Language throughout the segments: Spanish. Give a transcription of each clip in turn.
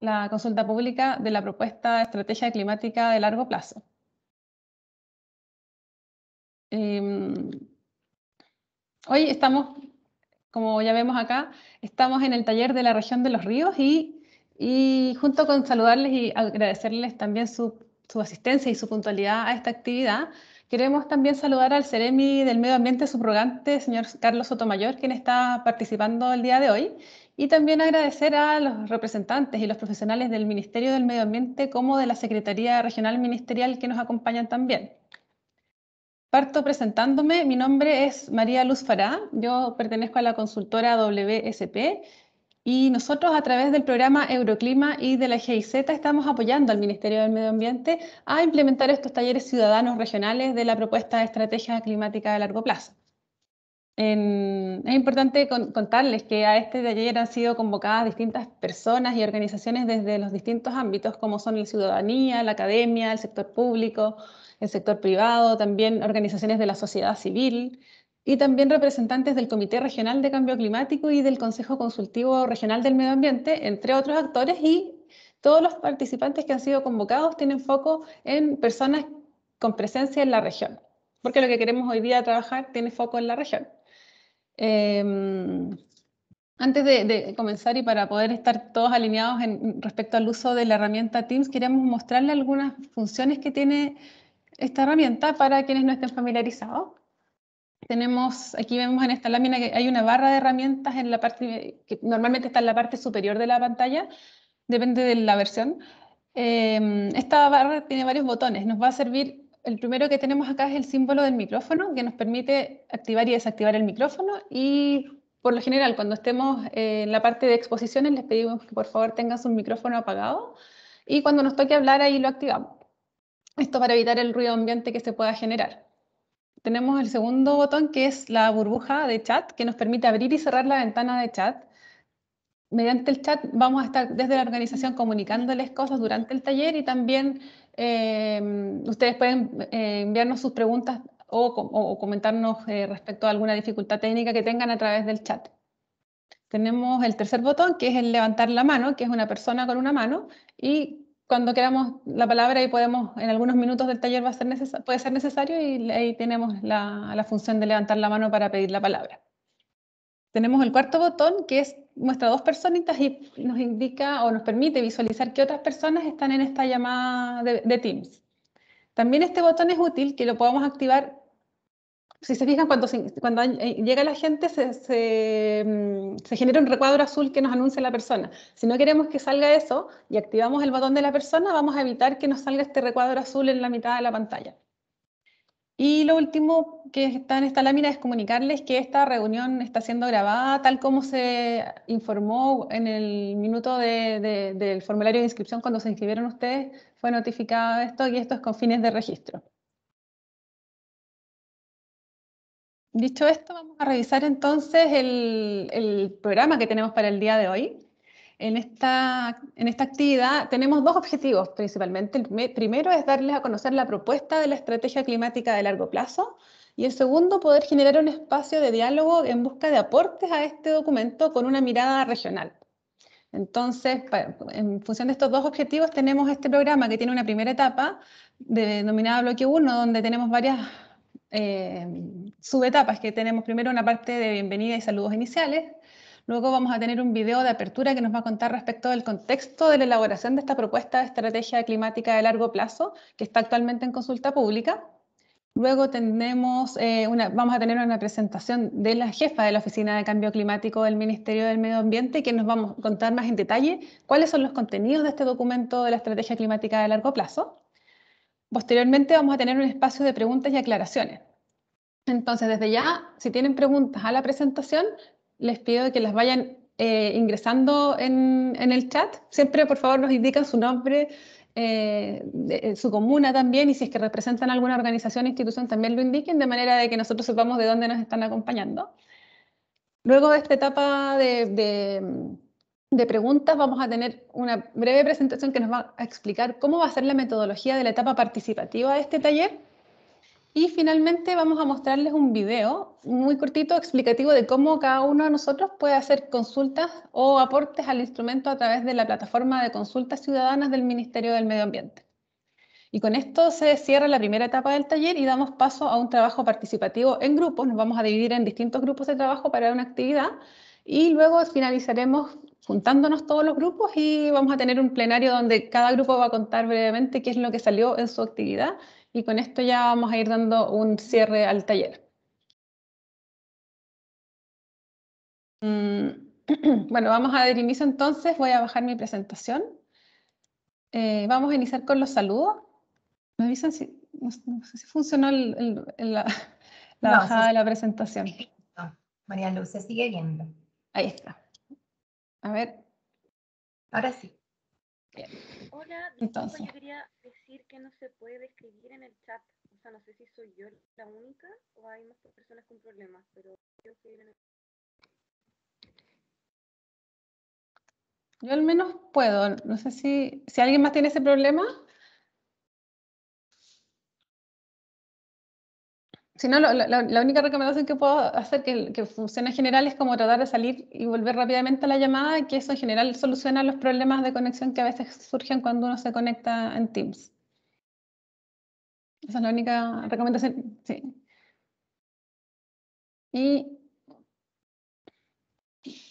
la consulta pública de la propuesta de estrategia climática de largo plazo. Em, hoy estamos, como ya vemos acá, estamos en el taller de la región de los ríos y, junto con saludarles y agradecerles también su, su, asistencia y su puntualidad a esta actividad, queremos también saludar al Ceremi del Medio Ambiente subrogante, señor Carlos Sotomayor, quien está participando el día de hoy, y también agradecer a los representantes y los profesionales del Ministerio del Medio Ambiente como de la Secretaría Regional Ministerial que nos acompañan también. Parto presentándome, mi nombre es María Luz Fará, yo pertenezco a la consultora WSP y nosotros a través del programa Euroclima y de la GIZ estamos apoyando al Ministerio del Medio Ambiente a implementar estos talleres ciudadanos regionales de la propuesta de estrategia climática de largo plazo es importante contarles que a este taller han sido convocadas distintas personas y organizaciones desde los distintos ámbitos, como son la ciudadanía, la academia, el sector público, el sector privado, también organizaciones de la sociedad civil y también representantes del Comité Regional de Cambio Climático y del Consejo Consultivo Regional del Medio Ambiente, entre otros actores, y todos los participantes que han sido convocados tienen foco en personas con presencia en la región, porque lo que queremos hoy día trabajar tiene foco en la región. Em, antes de, comenzar y para poder estar todos alineados en, respecto al uso de la herramienta Teams, queríamos mostrarle algunas funciones que tiene esta herramienta para quienes no estén familiarizados. Tenemos, aquí vemos en esta lámina que hay una barra de herramientas en la parte, que normalmente está en la parte superior de la pantalla, depende de la versión. Em, esta barra tiene varios botones, nos va a servir el primero que tenemos acá es el símbolo del micrófono, que nos permite activar y desactivar el micrófono. Y por lo general, cuando estemos eh, en la parte de exposiciones, les pedimos que por favor tengan su micrófono apagado. Y cuando nos toque hablar, ahí lo activamos. Esto para evitar el ruido ambiente que se pueda generar. Tenemos el segundo botón, que es la burbuja de chat, que nos permite abrir y cerrar la ventana de chat. Mediante el chat vamos a estar desde la organización comunicándoles cosas durante el taller y también Em, ustedes pueden eh, enviarnos sus preguntas o, comentarnos eh, respecto a alguna dificultad técnica que tengan a través del chat. Tenemos el tercer botón, que es el levantar la mano, que es una persona con una mano, y cuando queramos la palabra y podemos, en algunos minutos del taller va a ser puede ser necesario y ahí tenemos la función de levantar la mano para pedir la palabra. Tenemos el cuarto botón que es muestra dos personitas y nos indica o nos permite visualizar que otras personas están en esta llamada de, Teams. También este botón es útil que lo podamos activar si se fijan, cuando, eh, llega la gente se, mm, se, genera un recuadro azul que nos anuncia la persona. Si no queremos que salga eso y activamos el botón de la persona, vamos a evitar que nos salga este recuadro azul en la mitad de la pantalla. Y lo último que está en esta lámina es comunicarles que esta reunión está siendo grabada tal como se informó en el minuto del formulario de inscripción cuando se inscribieron ustedes, fue notificado esto y esto es con fines de registro. Dicho esto, vamos a revisar entonces el programa que tenemos para el día de hoy. En esta, en esta actividad tenemos dos objetivos principalmente. El primero es darles a conocer la propuesta de la estrategia climática de largo plazo y el segundo, poder generar un espacio de diálogo en busca de aportes a este documento con una mirada regional. Entonces, en función de estos dos objetivos, tenemos este programa que tiene una primera etapa denominada Bloque 1, donde tenemos varias eh, subetapas, que tenemos primero una parte de bienvenida y saludos iniciales, Luego vamos a tener un video de apertura que nos va a contar respecto del contexto de la elaboración de esta propuesta de estrategia climática de largo plazo, que está actualmente en consulta pública. Luego eh, vamos a tener una presentación de la jefa de la Oficina de Cambio Climático del Ministerio del Medio Ambiente, que nos va a contar más en detalle cuáles son los contenidos de este documento de la Estrategia Climática de Largo Plazo. Posteriormente vamos a tener un espacio de preguntas y aclaraciones. Entonces, desde ya, si tienen preguntas a la presentación, les pido que las vayan eh, ingresando en, el chat. Siempre, por favor, nos indican su nombre, eh, eh, su comuna también, y si es que representan alguna organización o institución, también lo indiquen, de manera de que nosotros sepamos de dónde nos están acompañando. Luego de esta etapa de preguntas, vamos a tener una breve presentación que nos va a explicar cómo va a ser la metodología de la etapa participativa de este taller y finalmente vamos a mostrarles un video muy cortito explicativo de cómo cada uno de nosotros puede hacer consultas o aportes al instrumento a través de la plataforma de consultas ciudadanas del Ministerio del Medio Ambiente. Y con esto se cierra la primera etapa del taller y damos paso a un trabajo participativo en grupos. Nos vamos a dividir en distintos grupos de trabajo para una actividad y luego finalizaremos juntándonos todos los grupos y vamos a tener un plenario donde cada grupo va a contar brevemente qué es lo que salió en su actividad y con esto ya vamos a ir dando un cierre al taller. Mm, bueno, vamos a dar inicio entonces. Voy a bajar mi presentación. Eh, vamos a iniciar con los saludos. Me avisan si, si funcionó la, bajada de la presentación. María Luz, se sigue viendo. Ahí está. A ver. Ahora sí. Bien. Hola, Entonces. yo quería decir que no se puede escribir en el chat. O sea, no sé si soy yo la única o hay más personas con problemas, pero yo escribir en el Yo al menos puedo. No sé si, si alguien más tiene ese problema. si no, la única recomendación que puedo hacer que, funcione en general es como tratar de salir y volver rápidamente a la llamada, que eso en general soluciona los problemas de conexión que a veces surgen cuando uno se conecta en Teams. Esa es la única recomendación. Sí. Y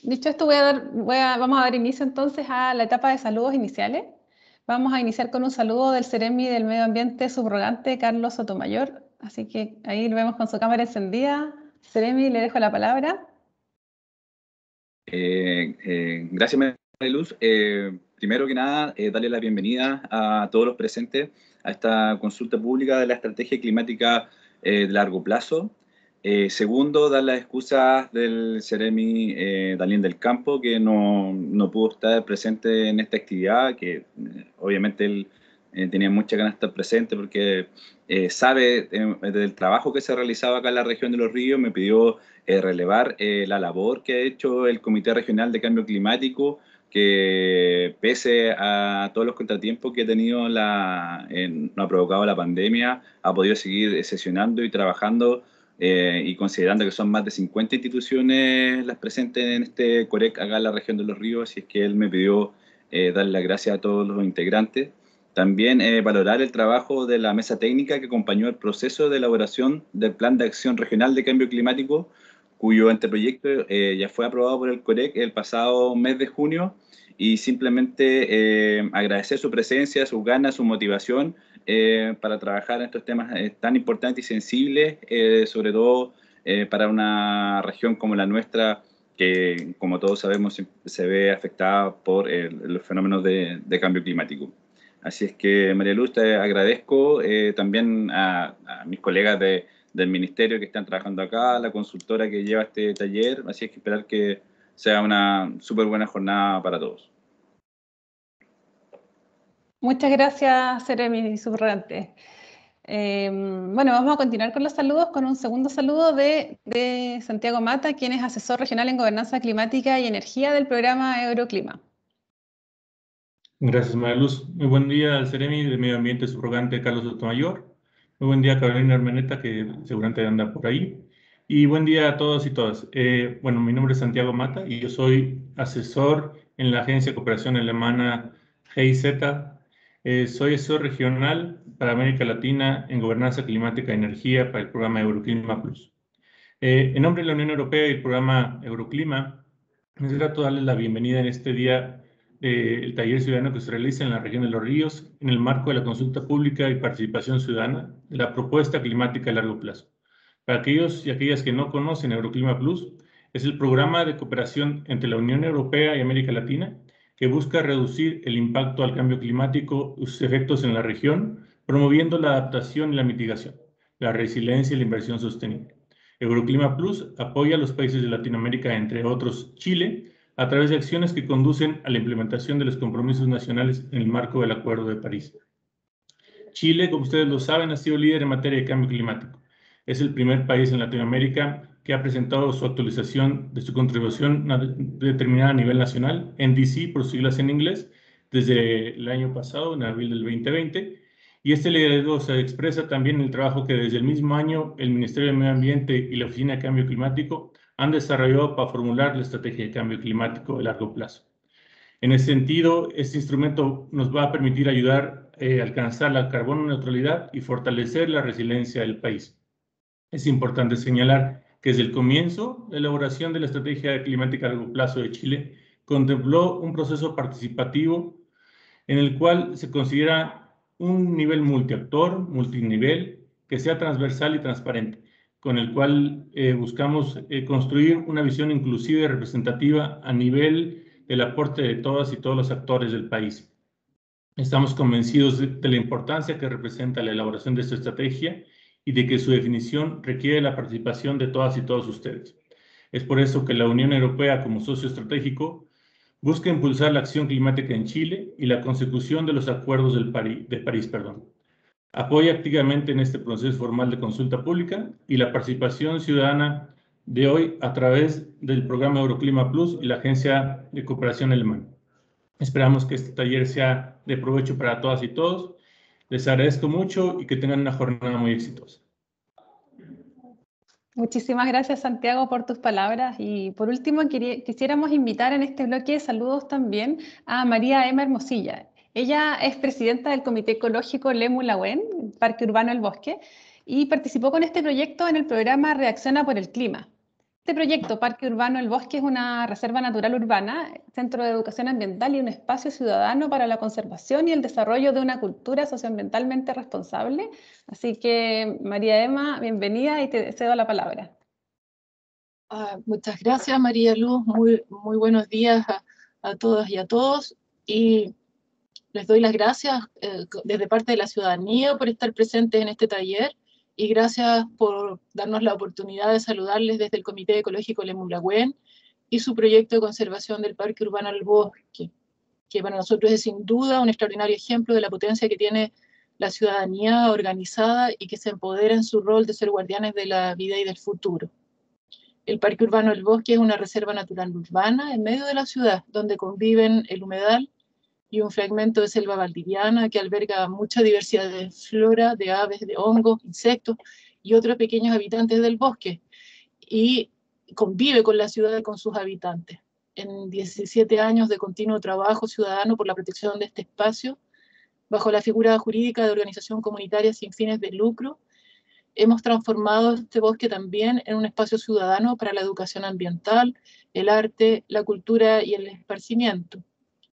dicho esto, voy a vamos a dar inicio entonces a la etapa de saludos iniciales. Vamos a iniciar con un saludo del Ceremi del Medio Ambiente subrogante Carlos Sotomayor Así que ahí lo vemos con su cámara encendida. Seremi, le dejo la palabra. Eh, eh, gracias, Mariluz. Eh, primero que nada, darle la bienvenida a todos los presentes a esta consulta pública de la estrategia climática de largo plazo. segundo, dar las excusas del Seremi eh, Dalín del Campo, que no, no, pudo estar presente en esta actividad, que obviamente él eh, tenía muchas ganas de estar presente porque eh, sabe eh, del trabajo que se ha realizado acá en la región de Los Ríos, me pidió relevar la labor que ha hecho el Comité Regional de Cambio Climático, que pese a todos los contratiempos que ha tenido, la, no ha provocado la pandemia, ha podido seguir sesionando y trabajando y considerando que son más de 50 instituciones las presentes en este COREC acá en la región de Los Ríos, así es que él me pidió eh, dar las gracias a todos los integrantes también eh, valorar el trabajo de la mesa técnica que acompañó el proceso de elaboración del Plan de Acción Regional de Cambio Climático, cuyo anteproyecto eh, ya fue aprobado por el COREC el pasado mes de junio, y simplemente eh, agradecer su presencia, sus ganas, su motivación para trabajar en estos temas tan importantes y sensibles, sobre todo para una región como la nuestra, que como todos sabemos se ve afectada por los fenómenos de cambio climático. Así es que, María Luz, te agradezco eh, también a, mis colegas del ministerio que están trabajando acá, a la consultora que lleva este taller, así es que esperar que sea una súper buena jornada para todos. Muchas gracias, Seremi Subrante. Eh, bueno, vamos a continuar con los saludos, con un segundo saludo de Santiago Mata, quien es asesor regional en gobernanza climática y energía del programa Euroclima. Gracias, María Luz. Muy buen día al Ceremi de Medio Ambiente Subrogante Carlos Sotomayor. Muy buen día, Carolina Hermeneta, que seguramente anda por ahí. Y buen día a todos y todas. Eh, bueno, mi nombre es Santiago Mata y yo soy asesor en la Agencia de Cooperación Alemana GIZ. Eh, soy asesor regional para América Latina en Gobernanza Climática y e Energía para el programa Euroclima Plus. Eh, en nombre de la Unión Europea y el programa Euroclima, es grato darles la bienvenida en este día eh, el taller ciudadano que se realiza en la región de Los Ríos en el marco de la consulta pública y participación ciudadana de la propuesta climática a largo plazo. Para aquellos y aquellas que no conocen Euroclima Plus, es el programa de cooperación entre la Unión Europea y América Latina que busca reducir el impacto al cambio climático y sus efectos en la región, promoviendo la adaptación y la mitigación, la resiliencia y la inversión sostenible. Euroclima Plus apoya a los países de Latinoamérica, entre otros Chile, a través de acciones que conducen a la implementación de los compromisos nacionales en el marco del Acuerdo de París. Chile, como ustedes lo saben, ha sido líder en materia de cambio climático. Es el primer país en Latinoamérica que ha presentado su actualización de su contribución determinada a nivel nacional, NDC por siglas en inglés, desde el año pasado, en abril del 2020. Y este liderazgo se expresa también en el trabajo que desde el mismo año el Ministerio de Medio Ambiente y la Oficina de Cambio Climático han desarrollado para formular la estrategia de cambio climático a largo plazo. En ese sentido, este instrumento nos va a permitir ayudar eh, a alcanzar la carbono neutralidad y fortalecer la resiliencia del país. Es importante señalar que desde el comienzo, la elaboración de la estrategia climática a largo plazo de Chile contempló un proceso participativo en el cual se considera un nivel multiactor, multinivel, que sea transversal y transparente con el cual eh, buscamos eh, construir una visión inclusiva y representativa a nivel del aporte de todas y todos los actores del país. Estamos convencidos de, la importancia que representa la elaboración de esta estrategia y de que su definición requiere la participación de todas y todos ustedes. Es por eso que la Unión Europea como socio estratégico busca impulsar la acción climática en Chile y la consecución de los acuerdos de París. Perdón apoya activamente en este proceso formal de consulta pública y la participación ciudadana de hoy a través del programa Euroclima Plus y la Agencia de Cooperación Alemana. Esperamos que este taller sea de provecho para todas y todos. Les agradezco mucho y que tengan una jornada muy exitosa. Muchísimas gracias Santiago por tus palabras y por último quisiéramos invitar en este bloque de saludos también a María Emma Hermosilla. Ella es presidenta del Comité Ecológico Lemu Lauen, Parque Urbano El Bosque, y participó con este proyecto en el programa Reacciona por el Clima. Este proyecto, Parque Urbano El Bosque, es una reserva natural urbana, centro de educación ambiental y un espacio ciudadano para la conservación y el desarrollo de una cultura socioambientalmente responsable. Así que, María Emma, bienvenida y te cedo la palabra. Ah, muchas gracias, María Luz. Muy, muy buenos días a, todas y a todos. Y les doy las gracias eh, desde parte de la ciudadanía por estar presentes en este taller y gracias por darnos la oportunidad de saludarles desde el Comité Ecológico Lemulagüen y su proyecto de conservación del Parque Urbano al Bosque, que para nosotros es sin duda un extraordinario ejemplo de la potencia que tiene la ciudadanía organizada y que se empodera en su rol de ser guardianes de la vida y del futuro. El Parque Urbano El Bosque es una reserva natural urbana en medio de la ciudad, donde conviven el humedal y un fragmento de selva valdiviana que alberga mucha diversidad de flora, de aves, de hongos, insectos y otros pequeños habitantes del bosque y convive con la ciudad y con sus habitantes. En 17 años de continuo trabajo ciudadano por la protección de este espacio, bajo la figura jurídica de organización comunitaria sin fines de lucro, hemos transformado este bosque también en un espacio ciudadano para la educación ambiental, el arte, la cultura y el esparcimiento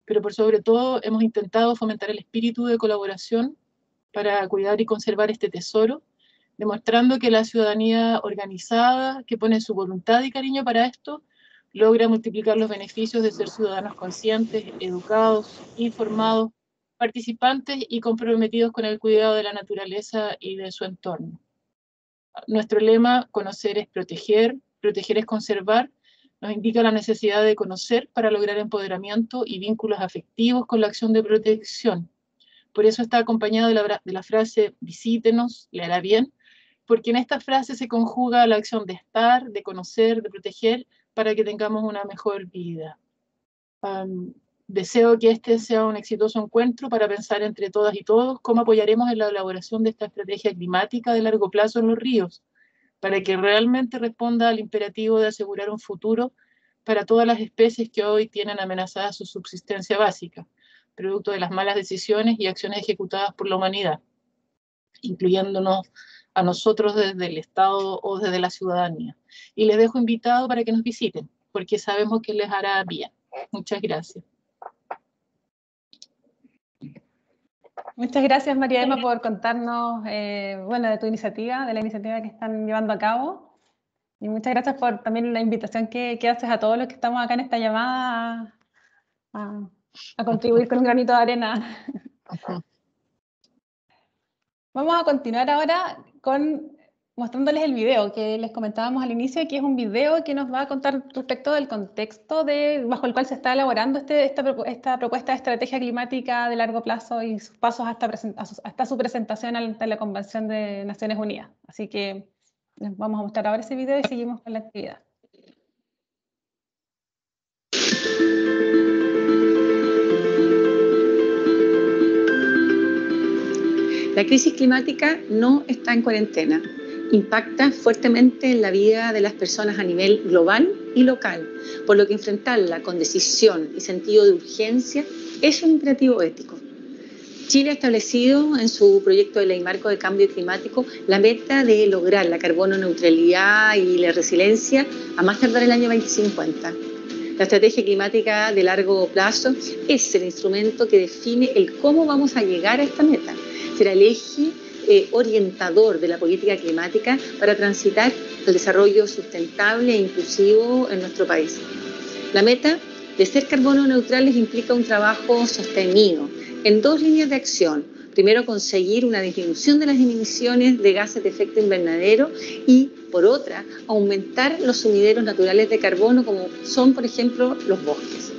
pero por sobre todo hemos intentado fomentar el espíritu de colaboración para cuidar y conservar este tesoro, demostrando que la ciudadanía organizada, que pone su voluntad y cariño para esto, logra multiplicar los beneficios de ser ciudadanos conscientes, educados, informados, participantes y comprometidos con el cuidado de la naturaleza y de su entorno. Nuestro lema, conocer es proteger, proteger es conservar, nos indica la necesidad de conocer para lograr empoderamiento y vínculos afectivos con la acción de protección. Por eso está acompañado de la, frase visítenos, le hará bien, porque en esta frase se conjuga la acción de estar, de conocer, de proteger, para que tengamos una mejor vida. deseo que este sea un exitoso encuentro para pensar entre todas y todos cómo apoyaremos en la elaboración de esta estrategia climática de largo plazo en los ríos, para que realmente responda al imperativo de asegurar un futuro para todas las especies que hoy tienen amenazada su subsistencia básica, producto de las malas decisiones y acciones ejecutadas por la humanidad, incluyéndonos a nosotros desde el Estado o desde la ciudadanía. Y les dejo invitado para que nos visiten, porque sabemos que les hará bien. Muchas gracias. Muchas gracias, María Emma, por contarnos eh, bueno, de tu iniciativa, de la iniciativa que están llevando a cabo. Y muchas gracias por también la invitación que, haces a todos los que estamos acá en esta llamada a, a contribuir con un granito de arena. Vamos a continuar ahora con mostrándoles el video que les comentábamos al inicio, que es un video que nos va a contar respecto del contexto de, bajo el cual se está elaborando este, esta, propuesta de estrategia climática de largo plazo y sus pasos hasta, hasta su presentación ante la Convención de Naciones Unidas. Así que les vamos a mostrar ahora ese video y seguimos con la actividad. La crisis climática no está en cuarentena, impacta fuertemente en la vida de las personas a nivel global y local, por lo que enfrentarla con decisión y sentido de urgencia es un imperativo ético. Chile ha establecido en su proyecto de ley marco de cambio climático la meta de lograr la carbono neutralidad y la resiliencia a más tardar el año 2050. La estrategia climática de largo plazo es el instrumento que define el cómo vamos a llegar a esta meta. Será el eje eh, orientador de la política climática para transitar el desarrollo sustentable e inclusivo en nuestro país. La meta de ser carbono neutrales implica un trabajo sostenido en dos líneas de acción. Primero, conseguir una disminución de las emisiones de gases de efecto invernadero y, por otra, aumentar los sumideros naturales de carbono como son, por ejemplo, los bosques.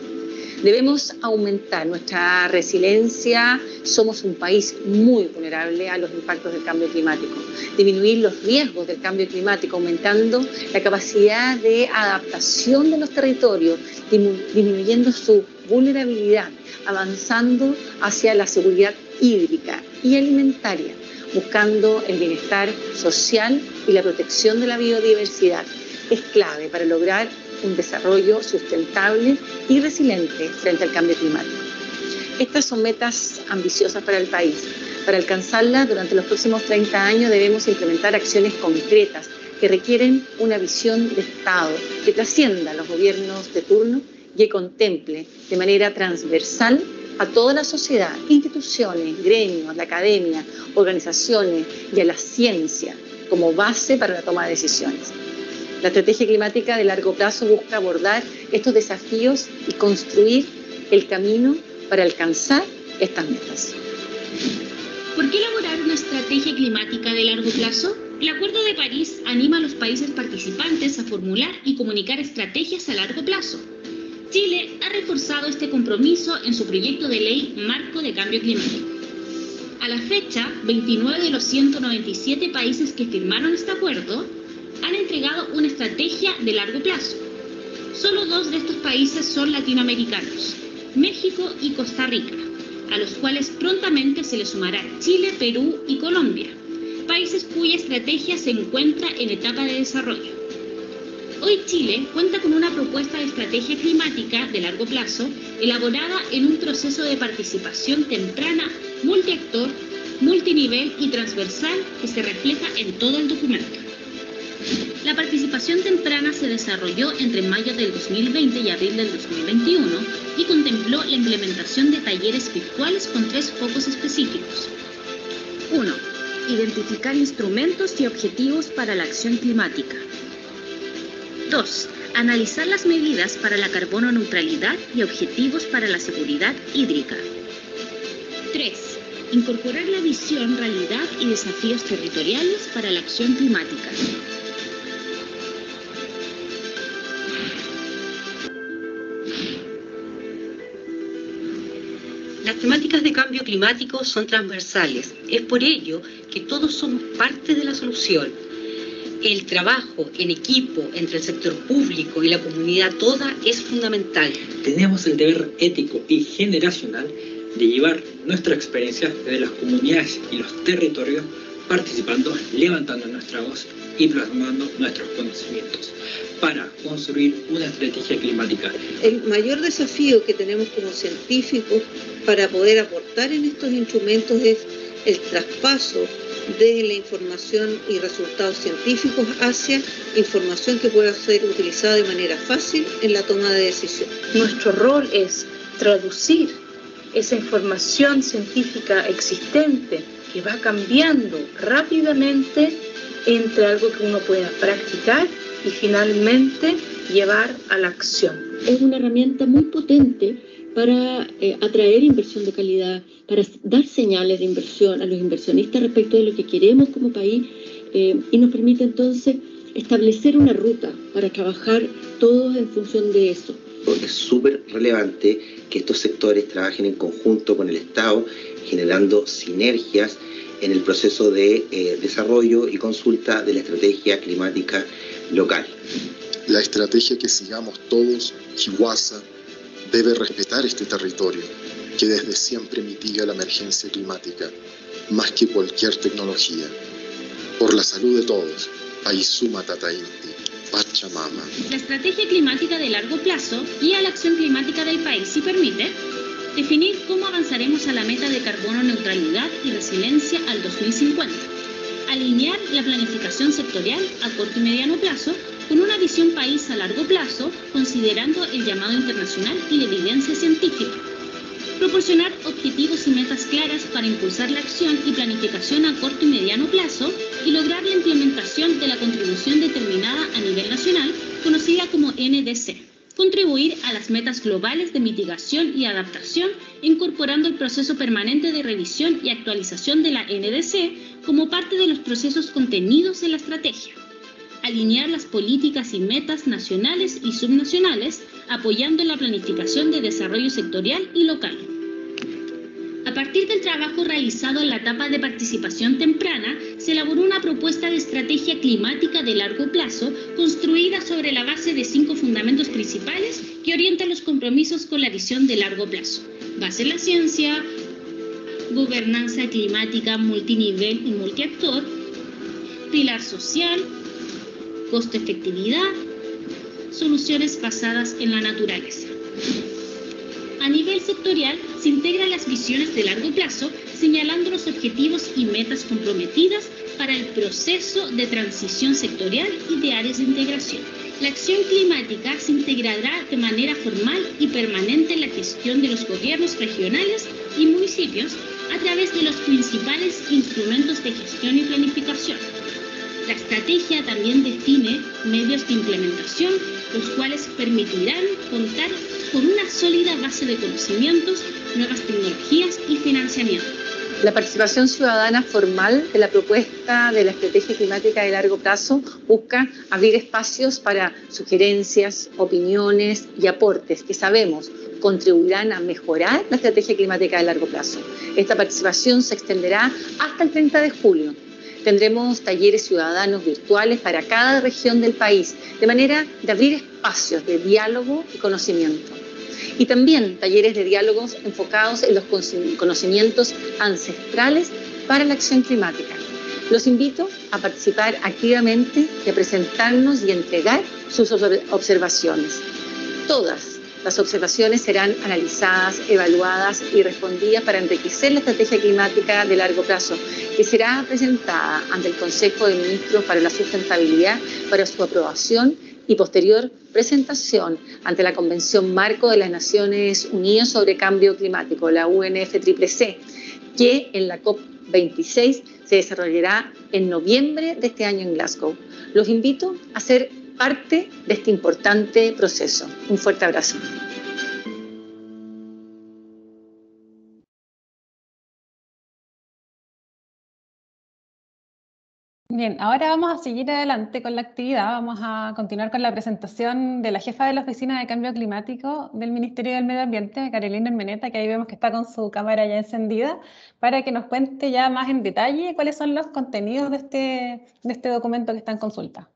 Debemos aumentar nuestra resiliencia. Somos un país muy vulnerable a los impactos del cambio climático. Disminuir los riesgos del cambio climático, aumentando la capacidad de adaptación de los territorios, disminuyendo su vulnerabilidad, avanzando hacia la seguridad hídrica y alimentaria, buscando el bienestar social y la protección de la biodiversidad. Es clave para lograr un desarrollo sustentable y resiliente frente al cambio climático. Estas son metas ambiciosas para el país. Para alcanzarlas durante los próximos 30 años debemos implementar acciones concretas que requieren una visión de Estado que trascienda a los gobiernos de turno y que contemple de manera transversal a toda la sociedad, instituciones, gremios, la academia, organizaciones y a la ciencia como base para la toma de decisiones. La estrategia climática de largo plazo busca abordar estos desafíos y construir el camino para alcanzar estas metas. ¿Por qué elaborar una estrategia climática de largo plazo? El Acuerdo de París anima a los países participantes a formular y comunicar estrategias a largo plazo. Chile ha reforzado este compromiso en su proyecto de ley Marco de Cambio Climático. A la fecha, 29 de los 197 países que firmaron este acuerdo han entregado una estrategia de largo plazo. Solo dos de estos países son latinoamericanos, México y Costa Rica, a los cuales prontamente se le sumará Chile, Perú y Colombia, países cuya estrategia se encuentra en etapa de desarrollo. Hoy Chile cuenta con una propuesta de estrategia climática de largo plazo elaborada en un proceso de participación temprana, multiactor, multinivel y transversal que se refleja en todo el documento. La participación temprana se desarrolló entre mayo del 2020 y abril del 2021 y contempló la implementación de talleres virtuales con tres focos específicos. 1. Identificar instrumentos y objetivos para la acción climática. 2. Analizar las medidas para la carbono neutralidad y objetivos para la seguridad hídrica. 3. Incorporar la visión, realidad y desafíos territoriales para la acción climática. Las temáticas de cambio climático son transversales. Es por ello que todos somos parte de la solución. El trabajo en equipo entre el sector público y la comunidad toda es fundamental. Tenemos el deber ético y generacional de llevar nuestra experiencia desde las comunidades y los territorios participando, levantando nuestra voz y plasmando nuestros conocimientos para construir una estrategia climática. El mayor desafío que tenemos como científicos para poder aportar en estos instrumentos es el traspaso de la información y resultados científicos hacia información que pueda ser utilizada de manera fácil en la toma de decisión. Nuestro rol es traducir esa información científica existente que va cambiando rápidamente entre algo que uno pueda practicar y finalmente llevar a la acción. Es una herramienta muy potente para eh, atraer inversión de calidad, para dar señales de inversión a los inversionistas respecto de lo que queremos como país eh, y nos permite entonces establecer una ruta para trabajar todos en función de eso. Es súper relevante que estos sectores trabajen en conjunto con el Estado, generando sinergias en el proceso de eh, desarrollo y consulta de la estrategia climática local. La estrategia que sigamos todos, Chihuahua, debe respetar este territorio, que desde siempre mitiga la emergencia climática, más que cualquier tecnología. Por la salud de todos, Aizuma Tatainti, Pachamama. La estrategia climática de largo plazo guía la acción climática del país, si permite, Definir cómo avanzaremos a la meta de carbono neutralidad y resiliencia al 2050. Alinear la planificación sectorial a corto y mediano plazo con una visión país a largo plazo, considerando el llamado internacional y la evidencia científica. Proporcionar objetivos y metas claras para impulsar la acción y planificación a corto y mediano plazo y lograr la implementación de la contribución determinada a nivel nacional, conocida como NDC contribuir a las metas globales de mitigación y adaptación, incorporando el proceso permanente de revisión y actualización de la NDC como parte de los procesos contenidos en la estrategia, alinear las políticas y metas nacionales y subnacionales, apoyando la planificación de desarrollo sectorial y local. A partir del trabajo realizado en la etapa de participación temprana, se elaboró una propuesta de estrategia climática de largo plazo construida sobre la base de cinco fundamentos principales que orientan los compromisos con la visión de largo plazo. Base en la ciencia, gobernanza climática multinivel y multiactor, pilar social, costo efectividad, soluciones basadas en la naturaleza a nivel sectorial se integran las visiones de largo plazo, señalando los objetivos y metas comprometidas para el proceso de transición sectorial y de áreas de integración. La acción climática se integrará de manera formal y permanente en la gestión de los gobiernos regionales y municipios a través de los principales instrumentos de gestión y planificación la estrategia también define medios de implementación, los cuales permitirán contar con una sólida base de conocimientos, nuevas tecnologías y financiamiento. La participación ciudadana formal de la propuesta de la estrategia climática de largo plazo busca abrir espacios para sugerencias, opiniones y aportes que sabemos contribuirán a mejorar la estrategia climática de largo plazo. Esta participación se extenderá hasta el 30 de julio Tendremos talleres ciudadanos virtuales para cada región del país, de manera de abrir espacios de diálogo y conocimiento. Y también talleres de diálogos enfocados en los conocimientos ancestrales para la acción climática. Los invito a participar activamente y a presentarnos y entregar sus observaciones. Todas las observaciones serán analizadas, evaluadas y respondidas para enriquecer la estrategia climática de largo plazo, que será presentada ante el Consejo de Ministros para la Sustentabilidad para su aprobación y posterior presentación ante la Convención Marco de las Naciones Unidas sobre Cambio Climático, la UNFCCC, que en la COP26 se desarrollará en noviembre de este año en Glasgow. Los invito a ser parte de este importante proceso. Un fuerte abrazo. Bien, ahora vamos a seguir adelante con la actividad. Vamos a continuar con la presentación de la jefa de la Oficina de Cambio Climático del Ministerio del Medio Ambiente, Carolina Hermeneta, que ahí vemos que está con su cámara ya encendida, para que nos cuente ya más en detalle cuáles son los contenidos de este, de este documento que está en consulta.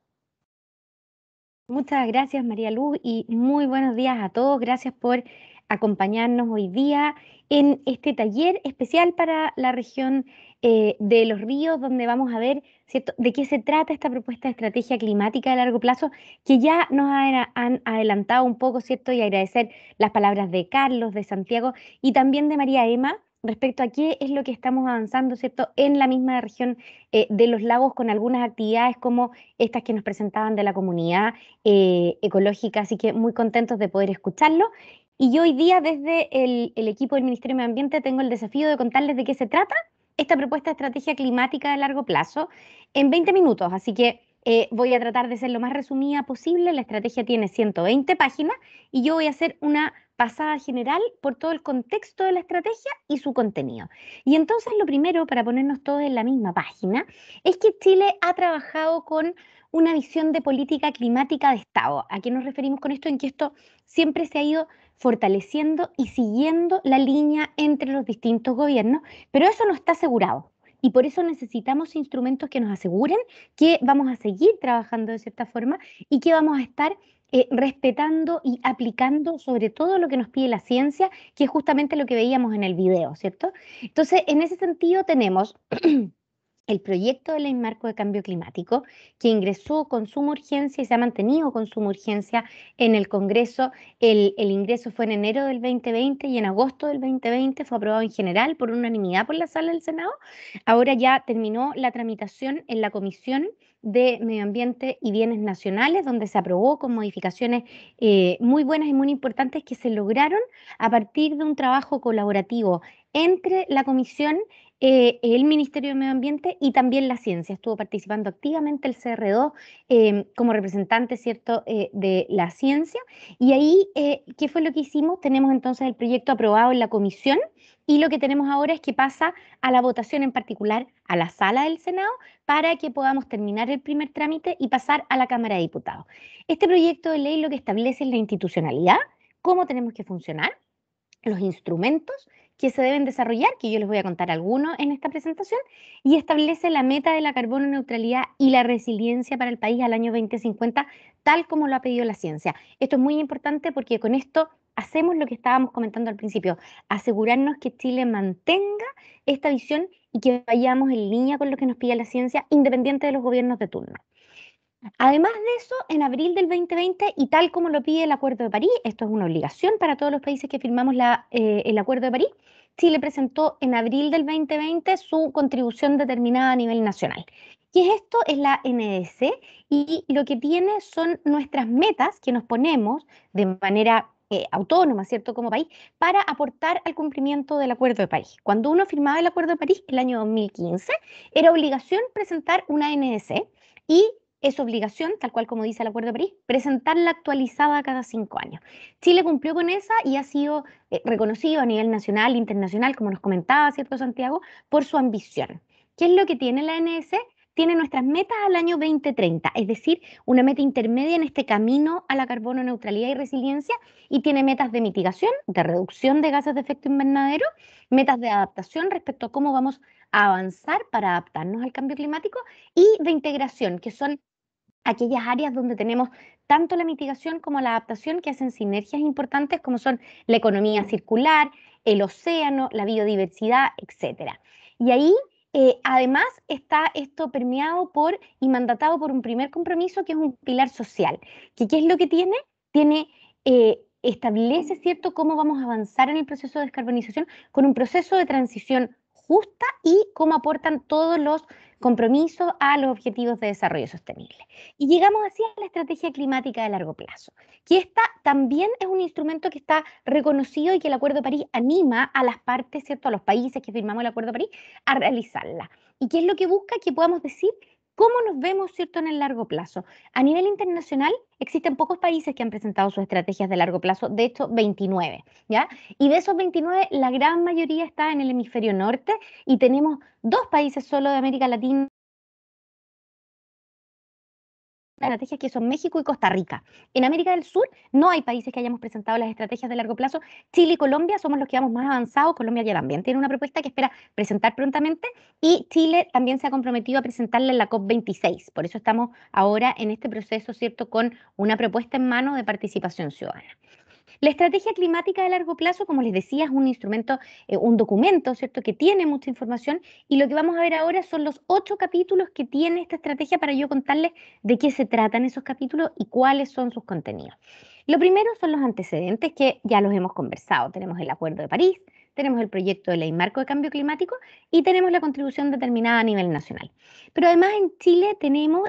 Muchas gracias María Luz y muy buenos días a todos. Gracias por acompañarnos hoy día en este taller especial para la región eh, de los ríos, donde vamos a ver ¿cierto? de qué se trata esta propuesta de estrategia climática de largo plazo, que ya nos han adelantado un poco, ¿cierto? Y agradecer las palabras de Carlos, de Santiago y también de María Emma, respecto a qué es lo que estamos avanzando, ¿cierto?, en la misma región eh, de los lagos con algunas actividades como estas que nos presentaban de la comunidad eh, ecológica, así que muy contentos de poder escucharlo. Y yo hoy día desde el, equipo del Ministerio de Medio Ambiente tengo el desafío de contarles de qué se trata esta propuesta de estrategia climática de largo plazo en 20 minutos, así que eh, voy a tratar de ser lo más resumida posible. La estrategia tiene 120 páginas y yo voy a hacer una pasada general por todo el contexto de la estrategia y su contenido. Y entonces lo primero, para ponernos todos en la misma página, es que Chile ha trabajado con una visión de política climática de Estado. ¿A qué nos referimos con esto? En que esto siempre se ha ido fortaleciendo y siguiendo la línea entre los distintos gobiernos, pero eso no está asegurado y por eso necesitamos instrumentos que nos aseguren que vamos a seguir trabajando de cierta forma y que vamos a estar eh, respetando y aplicando sobre todo lo que nos pide la ciencia, que es justamente lo que veíamos en el video, ¿cierto? Entonces, en ese sentido tenemos... el proyecto de ley marco de cambio climático, que ingresó con suma urgencia y se ha mantenido con suma urgencia en el Congreso. El, el, ingreso fue en enero del 2020 y en agosto del 2020 fue aprobado en general por unanimidad por la sala del Senado. Ahora ya terminó la tramitación en la comisión de Medio Ambiente y Bienes Nacionales, donde se aprobó con modificaciones eh, muy buenas y muy importantes que se lograron a partir de un trabajo colaborativo entre la Comisión, eh, el Ministerio de Medio Ambiente y también la ciencia. Estuvo participando activamente el CR2 eh, como representante, ¿cierto?, de la ciencia. Y ahí, ¿qué fue lo que hicimos? Tenemos entonces el proyecto aprobado en la Comisión y lo que tenemos ahora es que pasa a la votación en particular a la sala del Senado para que podamos terminar el primer trámite y pasar a la Cámara de Diputados. Este proyecto de ley lo que establece es la institucionalidad, cómo tenemos que funcionar, los instrumentos que se deben desarrollar, que yo les voy a contar algunos en esta presentación, y establece la meta de la carbono neutralidad y la resiliencia para el país al año 2050, tal como lo ha pedido la ciencia. Esto es muy importante porque con esto hacemos lo que estábamos comentando al principio, asegurarnos que Chile mantenga esta visión y que vayamos en línea con lo que nos pide la ciencia, independiente de los gobiernos de turno. Además de eso, en abril del 2020, y tal como lo pide el Acuerdo de París, esto es una obligación para todos los países que firmamos eh, el Acuerdo de París, Chile presentó en abril del 2020 su contribución determinada a nivel nacional. Y esto es la NDC y lo que tiene son nuestras metas que nos ponemos de manera eh, autónoma, ¿cierto?, como país, para aportar al cumplimiento del Acuerdo de París. Cuando uno firmaba el Acuerdo de París el año 2015, era obligación presentar una NDC y es obligación, tal cual como dice el Acuerdo de París, presentarla actualizada cada cinco años. Chile cumplió con esa y ha sido eh, reconocido a nivel nacional e internacional, como nos comentaba, ¿cierto, Santiago?, por su ambición. ¿Qué es lo que tiene la NDC? tiene nuestras metas al año 2030, es decir, una meta intermedia en este camino a la carbono neutralidad y resiliencia y tiene metas de mitigación, de reducción de gases de efecto invernadero, metas de adaptación respecto a cómo vamos a avanzar para adaptarnos al cambio climático y de integración, que son aquellas áreas donde tenemos tanto la mitigación como la adaptación que hacen sinergias importantes como son la economía circular, el océano, la biodiversidad, etcétera. Y ahí eh, además, está esto permeado por y mandatado por un primer compromiso que es un pilar social. Que, ¿Qué es lo que tiene? Tiene eh, establece, ¿cierto?, cómo vamos a avanzar en el proceso de descarbonización con un proceso de transición justa y cómo aportan todos los compromisos a los objetivos de desarrollo sostenible. Y llegamos así a la estrategia climática de largo plazo, que esta también es un instrumento que está reconocido y que el Acuerdo de París anima a las partes, ¿cierto? a los países que firmamos el Acuerdo de París, a realizarla. ¿Y qué es lo que busca? Que podamos decir cómo nos vemos ¿cierto? en el largo plazo. A nivel internacional, existen pocos países que han presentado sus estrategias de largo plazo, de hecho 29, ¿ya? Y de esos 29, la gran mayoría está en el hemisferio norte y tenemos dos países solo de América Latina estrategias que son México y Costa Rica. En América del Sur no hay países que hayamos presentado las estrategias de largo plazo. Chile y Colombia somos los que vamos más avanzados. Colombia ya también tiene una propuesta que espera presentar prontamente y Chile también se ha comprometido a presentarla en la COP26. Por eso estamos ahora en este proceso, ¿cierto?, con una propuesta en mano de participación ciudadana. La estrategia climática de largo plazo, como les decía, es un instrumento, eh, un documento, ¿cierto?, que tiene mucha información y lo que vamos a ver ahora son los ocho capítulos que tiene esta estrategia para yo contarles de qué se tratan esos capítulos y cuáles son sus contenidos. Lo primero son los antecedentes que ya los hemos conversado. Tenemos el Acuerdo de París, tenemos el proyecto de ley marco de cambio climático y tenemos la contribución determinada a nivel nacional. Pero además en Chile tenemos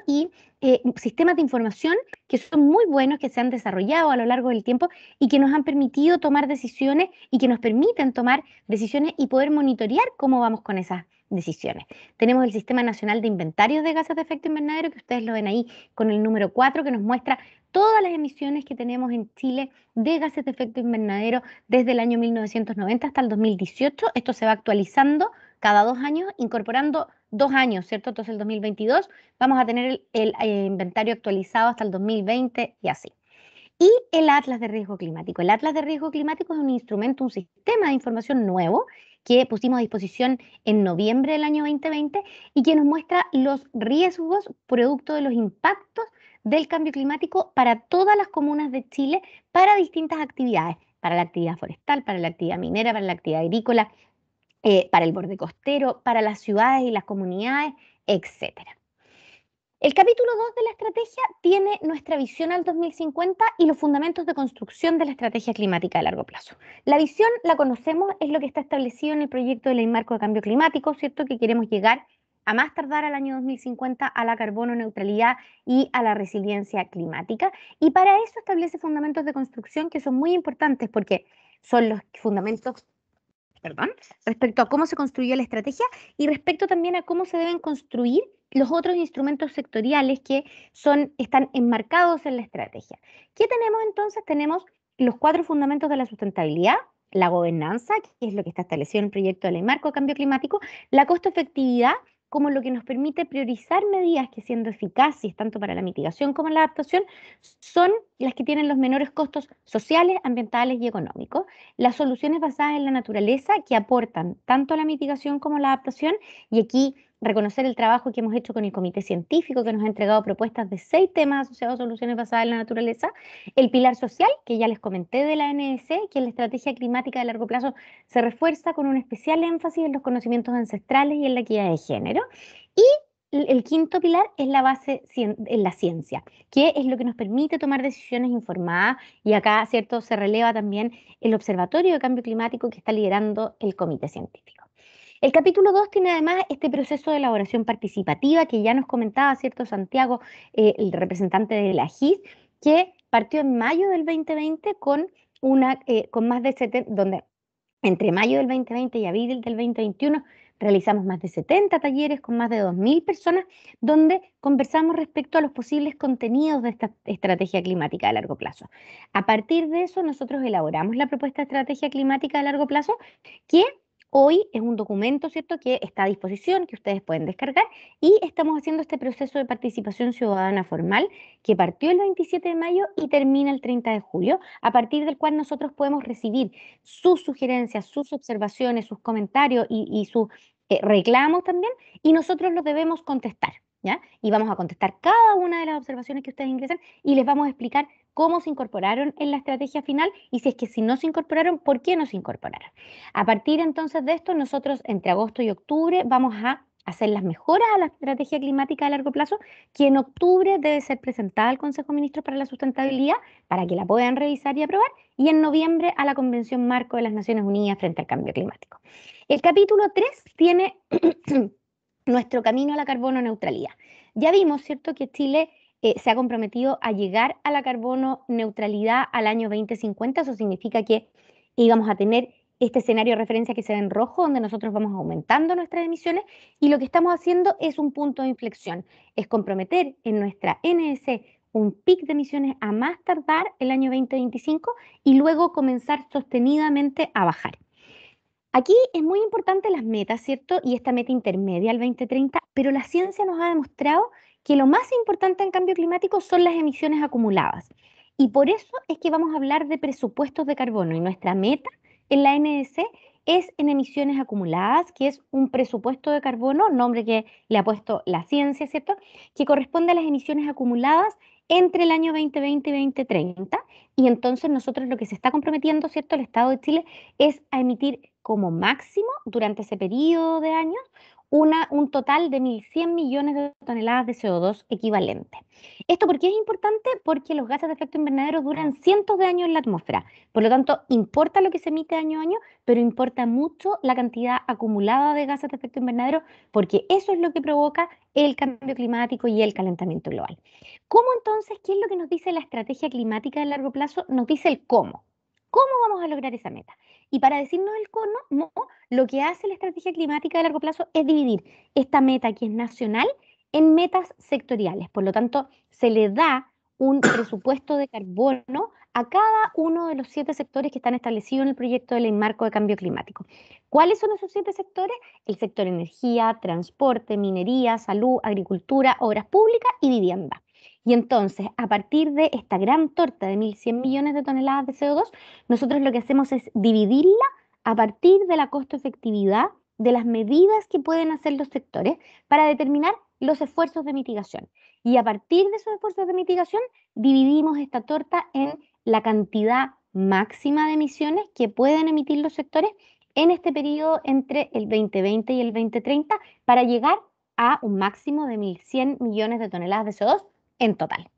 eh, sistemas de información que son muy buenos, que se han desarrollado a lo largo del tiempo y que nos han permitido tomar decisiones y que nos permiten tomar decisiones y poder monitorear cómo vamos con esas decisiones. Tenemos el Sistema Nacional de Inventarios de Gases de Efecto Invernadero, que ustedes lo ven ahí con el número 4, que nos muestra todas las emisiones que tenemos en Chile de gases de efecto invernadero desde el año 1990 hasta el 2018. Esto se va actualizando cada dos años, incorporando dos años, ¿cierto? Entonces el 2022 vamos a tener el, eh, inventario actualizado hasta el 2020 y así. Y el Atlas de Riesgo Climático. El Atlas de Riesgo Climático es un instrumento, un sistema de información nuevo que pusimos a disposición en noviembre del año 2020 y que nos muestra los riesgos producto de los impactos del cambio climático para todas las comunas de Chile para distintas actividades, para la actividad forestal, para la actividad minera, para la actividad agrícola, eh, para el borde costero, para las ciudades y las comunidades, etc. El capítulo 2 de la estrategia tiene nuestra visión al 2050 y los fundamentos de construcción de la estrategia climática a largo plazo. La visión la conocemos, es lo que está establecido en el proyecto de ley marco de cambio climático, ¿cierto? Que queremos llegar a más tardar al año 2050 a la carbono neutralidad y a la resiliencia climática. Y para eso establece fundamentos de construcción que son muy importantes porque son los fundamentos perdón, respecto a cómo se construyó la estrategia y respecto también a cómo se deben construir los otros instrumentos sectoriales que son, están enmarcados en la estrategia. ¿Qué tenemos entonces? Tenemos los cuatro fundamentos de la sustentabilidad, la gobernanza, que es lo que está establecido en el proyecto de ley marco cambio climático, la costo efectividad, como lo que nos permite priorizar medidas que siendo eficaces tanto para la mitigación como la adaptación son las que tienen los menores costos sociales, ambientales y económicos. Las soluciones basadas en la naturaleza que aportan tanto a la mitigación como a la adaptación y aquí reconocer el trabajo que hemos hecho con el comité científico, que nos ha entregado propuestas de seis temas asociados a soluciones basadas en la naturaleza, el pilar social, que ya les comenté de la NDC, e, que en la estrategia climática de largo plazo se refuerza con un especial énfasis en los conocimientos ancestrales y en la equidad de género, y el quinto pilar es la base en la ciencia, que es lo que nos permite tomar decisiones informadas y acá, ¿cierto?, se releva también el Observatorio de Cambio Climático que está liderando el Comité Científico. El capítulo 2 tiene además este proceso de elaboración participativa que ya nos comentaba, ¿cierto? Santiago, eh, el representante de la GIS, que partió en mayo del 2020 con una, eh, con más de 70, donde entre mayo del 2020 y abril del 2021 realizamos más de 70 talleres con más de 2.000 personas, donde conversamos respecto a los posibles contenidos de esta estrategia climática a largo plazo. A partir de eso, nosotros elaboramos la propuesta de estrategia climática a largo plazo, que Hoy es un documento, ¿cierto?, que está a disposición, que ustedes pueden descargar y estamos haciendo este proceso de participación ciudadana formal que partió el 27 de mayo y termina el 30 de julio, a partir del cual nosotros podemos recibir sus sugerencias, sus observaciones, sus comentarios y, sus eh, reclamos también y nosotros los debemos contestar. ¿Ya? Y vamos a contestar cada una de las observaciones que ustedes ingresan y les vamos a explicar cómo se incorporaron en la estrategia final y si es que si no se incorporaron, por qué no se incorporaron. A partir entonces de esto, nosotros entre agosto y octubre vamos a hacer las mejoras a la estrategia climática a largo plazo, que en octubre debe ser presentada al Consejo de Ministros para la Sustentabilidad para que la puedan revisar y aprobar, y en noviembre a la Convención Marco de las Naciones Unidas frente al Cambio Climático. El capítulo 3 tiene nuestro camino a la carbono neutralidad. Ya vimos, ¿cierto?, que Chile eh, se ha comprometido a llegar a la carbono neutralidad al año 2050. Eso significa que íbamos a tener este escenario de referencia que se ve en rojo, donde nosotros vamos aumentando nuestras emisiones y lo que estamos haciendo es un punto de inflexión, es comprometer en nuestra NS un pic de emisiones a más tardar el año 2025 y luego comenzar sostenidamente a bajar. Aquí es muy importante las metas, ¿cierto? Y esta meta intermedia al 2030, pero la ciencia nos ha demostrado que lo más importante en cambio climático son las emisiones acumuladas. Y por eso es que vamos a hablar de presupuestos de carbono y nuestra meta en la NDC es en emisiones acumuladas, que es un presupuesto de carbono, nombre que le ha puesto la ciencia, ¿cierto? Que corresponde a las emisiones acumuladas entre el año 2020 y 2030. Y entonces nosotros lo que se está comprometiendo, ¿cierto?, el Estado de Chile es a emitir como máximo durante ese periodo de años un total de 1.100 millones de toneladas de CO2 equivalente. ¿Esto por qué es importante? Porque los gases de efecto invernadero duran cientos de años en la atmósfera. Por lo tanto, importa lo que se emite año a año, pero importa mucho la cantidad acumulada de gases de efecto invernadero, porque eso es lo que provoca el cambio climático y el calentamiento global. ¿Cómo entonces, qué es lo que nos dice la estrategia climática de largo plazo? Nos dice el cómo. ¿Cómo vamos a lograr esa meta? Y para decirnos el cómo, lo que hace la estrategia climática de largo plazo es dividir esta meta que es nacional en metas sectoriales. Por lo tanto, se le da un presupuesto de carbono a cada uno de los siete sectores que están establecidos en el proyecto del marco de cambio climático. ¿Cuáles son esos siete sectores? El sector energía, transporte, minería, salud, agricultura, obras públicas y vivienda. Y entonces, a partir de esta gran torta de 1.100 millones de toneladas de CO2, nosotros lo que hacemos es dividirla a partir de la costo efectividad de las medidas que pueden hacer los sectores para determinar los esfuerzos de mitigación. Y a partir de esos esfuerzos de mitigación, dividimos esta torta en la cantidad máxima de emisiones que pueden emitir los sectores en este periodo entre el 2020 y el 2030 para llegar a un máximo de 1.100 millones de toneladas de CO2 en total.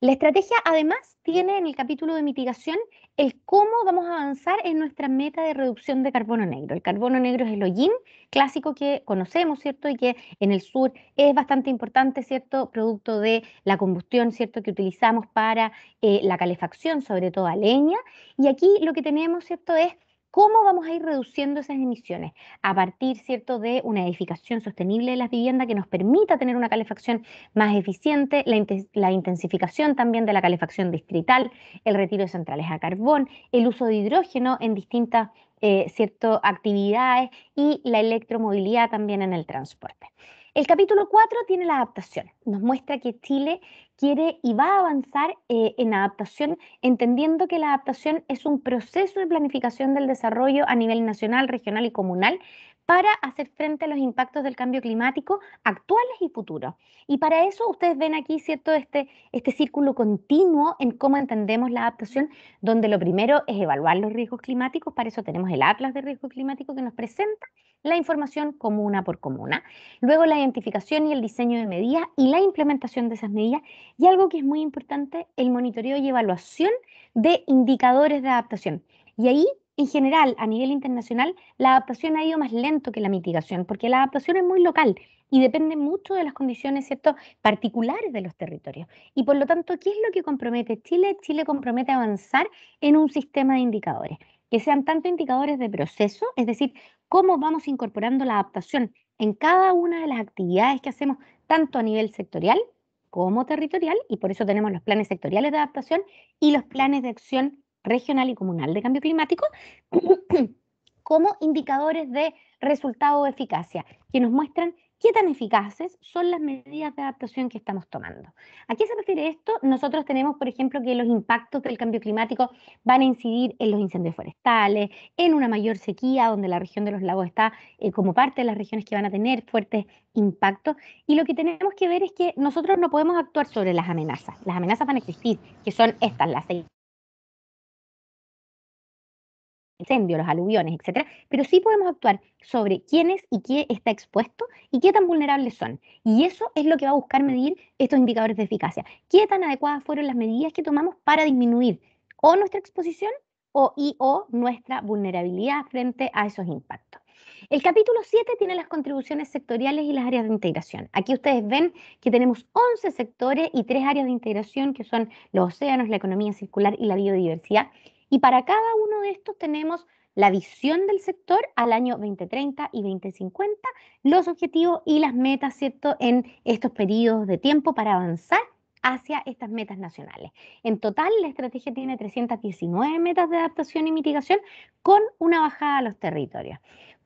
La estrategia además tiene en el capítulo de mitigación el cómo vamos a avanzar en nuestra meta de reducción de carbono negro. El carbono negro es el hollín clásico que conocemos, ¿cierto? Y que en el sur es bastante importante, ¿cierto? Producto de la combustión, ¿cierto? Que utilizamos para eh, la calefacción, sobre todo a leña. Y aquí lo que tenemos, ¿cierto? Es ¿Cómo vamos a ir reduciendo esas emisiones? A partir, ¿cierto?, de una edificación sostenible de las viviendas que nos permita tener una calefacción más eficiente, la, intensificación también de la calefacción distrital, el retiro de centrales a carbón, el uso de hidrógeno en distintas eh, actividades y la electromovilidad también en el transporte. El capítulo 4 tiene la adaptación. Nos muestra que Chile quiere y va a avanzar eh, en adaptación, entendiendo que la adaptación es un proceso de planificación del desarrollo a nivel nacional, regional y comunal para hacer frente a los impactos del cambio climático actuales y futuros. Y para eso ustedes ven aquí, ¿cierto?, este, este círculo continuo en cómo entendemos la adaptación, donde lo primero es evaluar los riesgos climáticos, para eso tenemos el Atlas de Riesgo Climático que nos presenta la información comuna por comuna, luego la identificación y el diseño de medidas y la implementación de esas medidas, y algo que es muy importante, el monitoreo y evaluación de indicadores de adaptación. Y ahí, en general, a nivel internacional, la adaptación ha ido más lento que la mitigación, porque la adaptación es muy local y depende mucho de las condiciones ¿cierto? particulares de los territorios. Y por lo tanto, ¿qué es lo que compromete Chile? Chile compromete avanzar en un sistema de indicadores, que sean tanto indicadores de proceso, es decir, cómo vamos incorporando la adaptación en cada una de las actividades que hacemos, tanto a nivel sectorial como territorial y por eso tenemos los planes sectoriales de adaptación y los planes de acción regional y comunal de cambio climático como indicadores de resultado o eficacia que nos muestran ¿Qué tan eficaces son las medidas de adaptación que estamos tomando? ¿A qué se refiere esto? Nosotros tenemos, por ejemplo, que los impactos del cambio climático van a incidir en los incendios forestales, en una mayor sequía, donde la región de los lagos está eh, como parte de las regiones que van a tener fuertes impactos. Y lo que tenemos que ver es que nosotros no podemos actuar sobre las amenazas. Las amenazas van a existir, que son estas, las seis incendios, los aluviones, etcétera, pero sí podemos actuar sobre quiénes y qué está expuesto y qué tan vulnerables son. Y eso es lo que va a buscar medir estos indicadores de eficacia. ¿Qué tan adecuadas fueron las medidas que tomamos para disminuir o nuestra exposición o, y o nuestra vulnerabilidad frente a esos impactos? El capítulo 7 tiene las contribuciones sectoriales y las áreas de integración. Aquí ustedes ven que tenemos 11 sectores y 3 áreas de integración que son los océanos, la economía circular y la biodiversidad. Y para cada uno de estos tenemos la visión del sector al año 2030 y 2050, los objetivos y las metas, ¿cierto?, en estos periodos de tiempo para avanzar hacia estas metas nacionales. En total, la estrategia tiene 319 metas de adaptación y mitigación con una bajada a los territorios.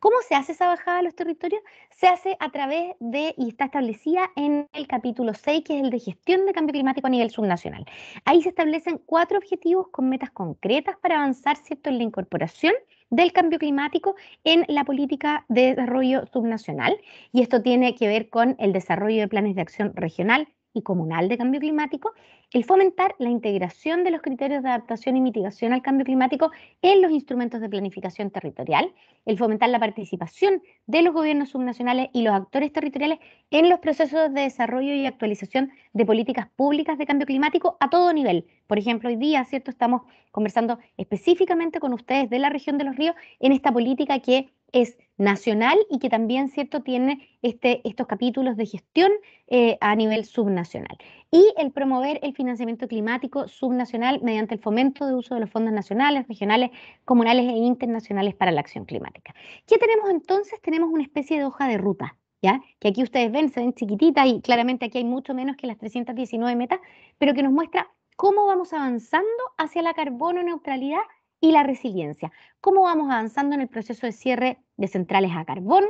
¿Cómo se hace esa bajada a los territorios? Se hace a través de, y está establecida en el capítulo 6, que es el de gestión de cambio climático a nivel subnacional. Ahí se establecen cuatro objetivos con metas concretas para avanzar ¿cierto? en la incorporación del cambio climático en la política de desarrollo subnacional. Y esto tiene que ver con el desarrollo de planes de acción regional y comunal de cambio climático, el fomentar la integración de los criterios de adaptación y mitigación al cambio climático en los instrumentos de planificación territorial, el fomentar la participación de los gobiernos subnacionales y los actores territoriales en los procesos de desarrollo y actualización de políticas públicas de cambio climático a todo nivel. Por ejemplo, hoy día, ¿cierto? Estamos conversando específicamente con ustedes de la región de los ríos en esta política que es nacional y que también, ¿cierto?, tiene este, estos capítulos de gestión eh, a nivel subnacional. Y el promover el financiamiento climático subnacional mediante el fomento de uso de los fondos nacionales, regionales, comunales e internacionales para la acción climática. ¿Qué tenemos entonces? Tenemos una especie de hoja de ruta. ¿Ya? que aquí ustedes ven, se ven chiquititas y claramente aquí hay mucho menos que las 319 metas, pero que nos muestra cómo vamos avanzando hacia la carbono neutralidad y la resiliencia. ¿Cómo vamos avanzando en el proceso de cierre de centrales a carbón?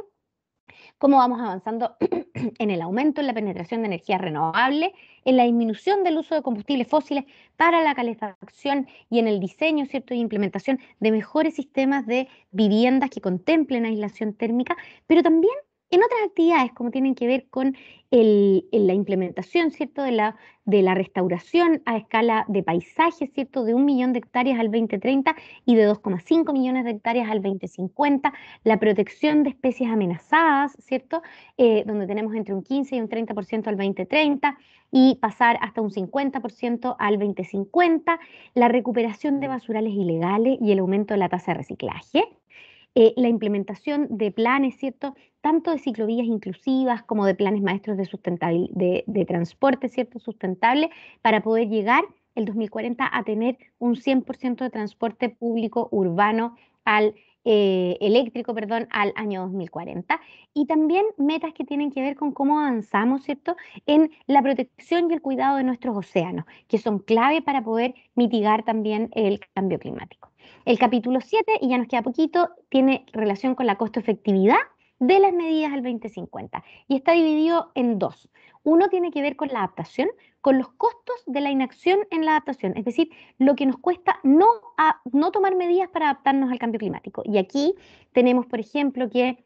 ¿Cómo vamos avanzando en el aumento en la penetración de energía renovable, en la disminución del uso de combustibles fósiles para la calefacción y en el diseño ¿cierto? y implementación de mejores sistemas de viviendas que contemplen aislación térmica, pero también en otras actividades como tienen que ver con la implementación ¿cierto? De, la, restauración a escala de paisaje, ¿cierto? de un millón de hectáreas al 2030 y de 2,5 millones de hectáreas al 2050, la protección de especies amenazadas, ¿cierto? Eh, donde tenemos entre un 15 y un 30% al 2030 y pasar hasta un 50% al 2050, la recuperación de basurales ilegales y el aumento de la tasa de reciclaje eh, la implementación de planes, ¿cierto? Tanto de ciclovías inclusivas como de planes maestros de, de, de transporte, ¿cierto? Sustentable, para poder llegar el 2040 a tener un 100% de transporte público urbano al eh, eléctrico perdón, al año 2040. Y también metas que tienen que ver con cómo avanzamos ¿cierto? en la protección y el cuidado de nuestros océanos, que son clave para poder mitigar también el cambio climático. El capítulo 7, y ya nos queda poquito, tiene relación con la costo efectividad de las medidas al 2050 y está dividido en dos. Uno tiene que ver con la adaptación, con los costos de la inacción en la adaptación, es decir, lo que nos cuesta no, no tomar medidas para adaptarnos al cambio climático. Y aquí tenemos, por ejemplo, que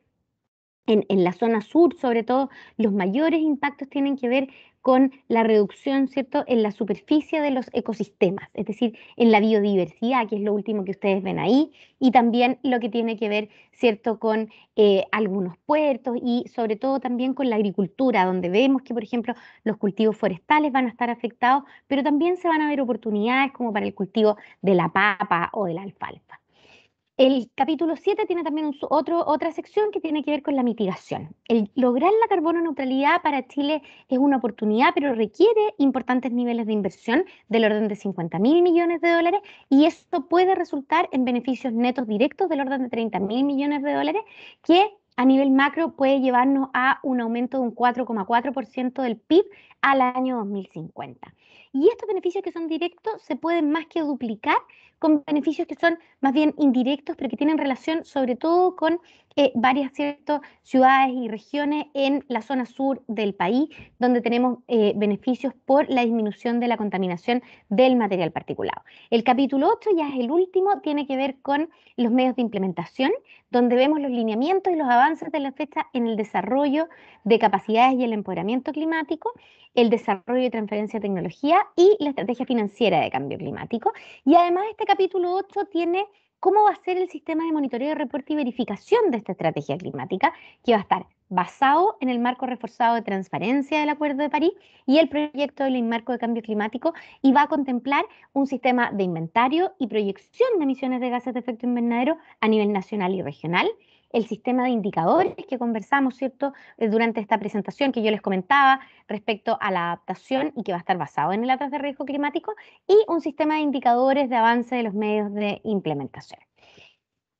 en, en, la zona sur, sobre todo, los mayores impactos tienen que ver con la reducción, ¿cierto?, en la superficie de los ecosistemas, es decir, en la biodiversidad, que es lo último que ustedes ven ahí, y también lo que tiene que ver, ¿cierto?, con eh, algunos puertos y sobre todo también con la agricultura, donde vemos que, por ejemplo, los cultivos forestales van a estar afectados, pero también se van a ver oportunidades como para el cultivo de la papa o de la alfalfa. El capítulo 7 tiene también otra sección que tiene que ver con la mitigación. El lograr la carbono neutralidad para Chile es una oportunidad, pero requiere importantes niveles de inversión del orden de 50 mil millones de dólares y esto puede resultar en beneficios netos directos del orden de 30 mil millones de dólares que a nivel macro puede llevarnos a un aumento de un 4,4% del PIB al año 2050. Y estos beneficios que son directos se pueden más que duplicar con beneficios que son más bien indirectos, pero que tienen relación sobre todo con eh, varias ciertas ciudades y regiones en la zona sur del país, donde tenemos eh, beneficios por la disminución de la contaminación del material particulado. El capítulo 8, ya es el último, tiene que ver con los medios de implementación, donde vemos los lineamientos y los avances de la fecha en el desarrollo de capacidades y el empoderamiento climático el desarrollo y transferencia de tecnología y la estrategia financiera de cambio climático. Y además este capítulo 8 tiene cómo va a ser el sistema de monitoreo, reporte y verificación de esta estrategia climática, que va a estar basado en el marco reforzado de transparencia del Acuerdo de París y el proyecto del marco de cambio climático y va a contemplar un sistema de inventario y proyección de emisiones de gases de efecto invernadero a nivel nacional y regional el sistema de indicadores que conversamos, ¿cierto?, eh, durante esta presentación que yo les comentaba respecto a la adaptación y que va a estar basado en el atlas de riesgo climático y un sistema de indicadores de avance de los medios de implementación.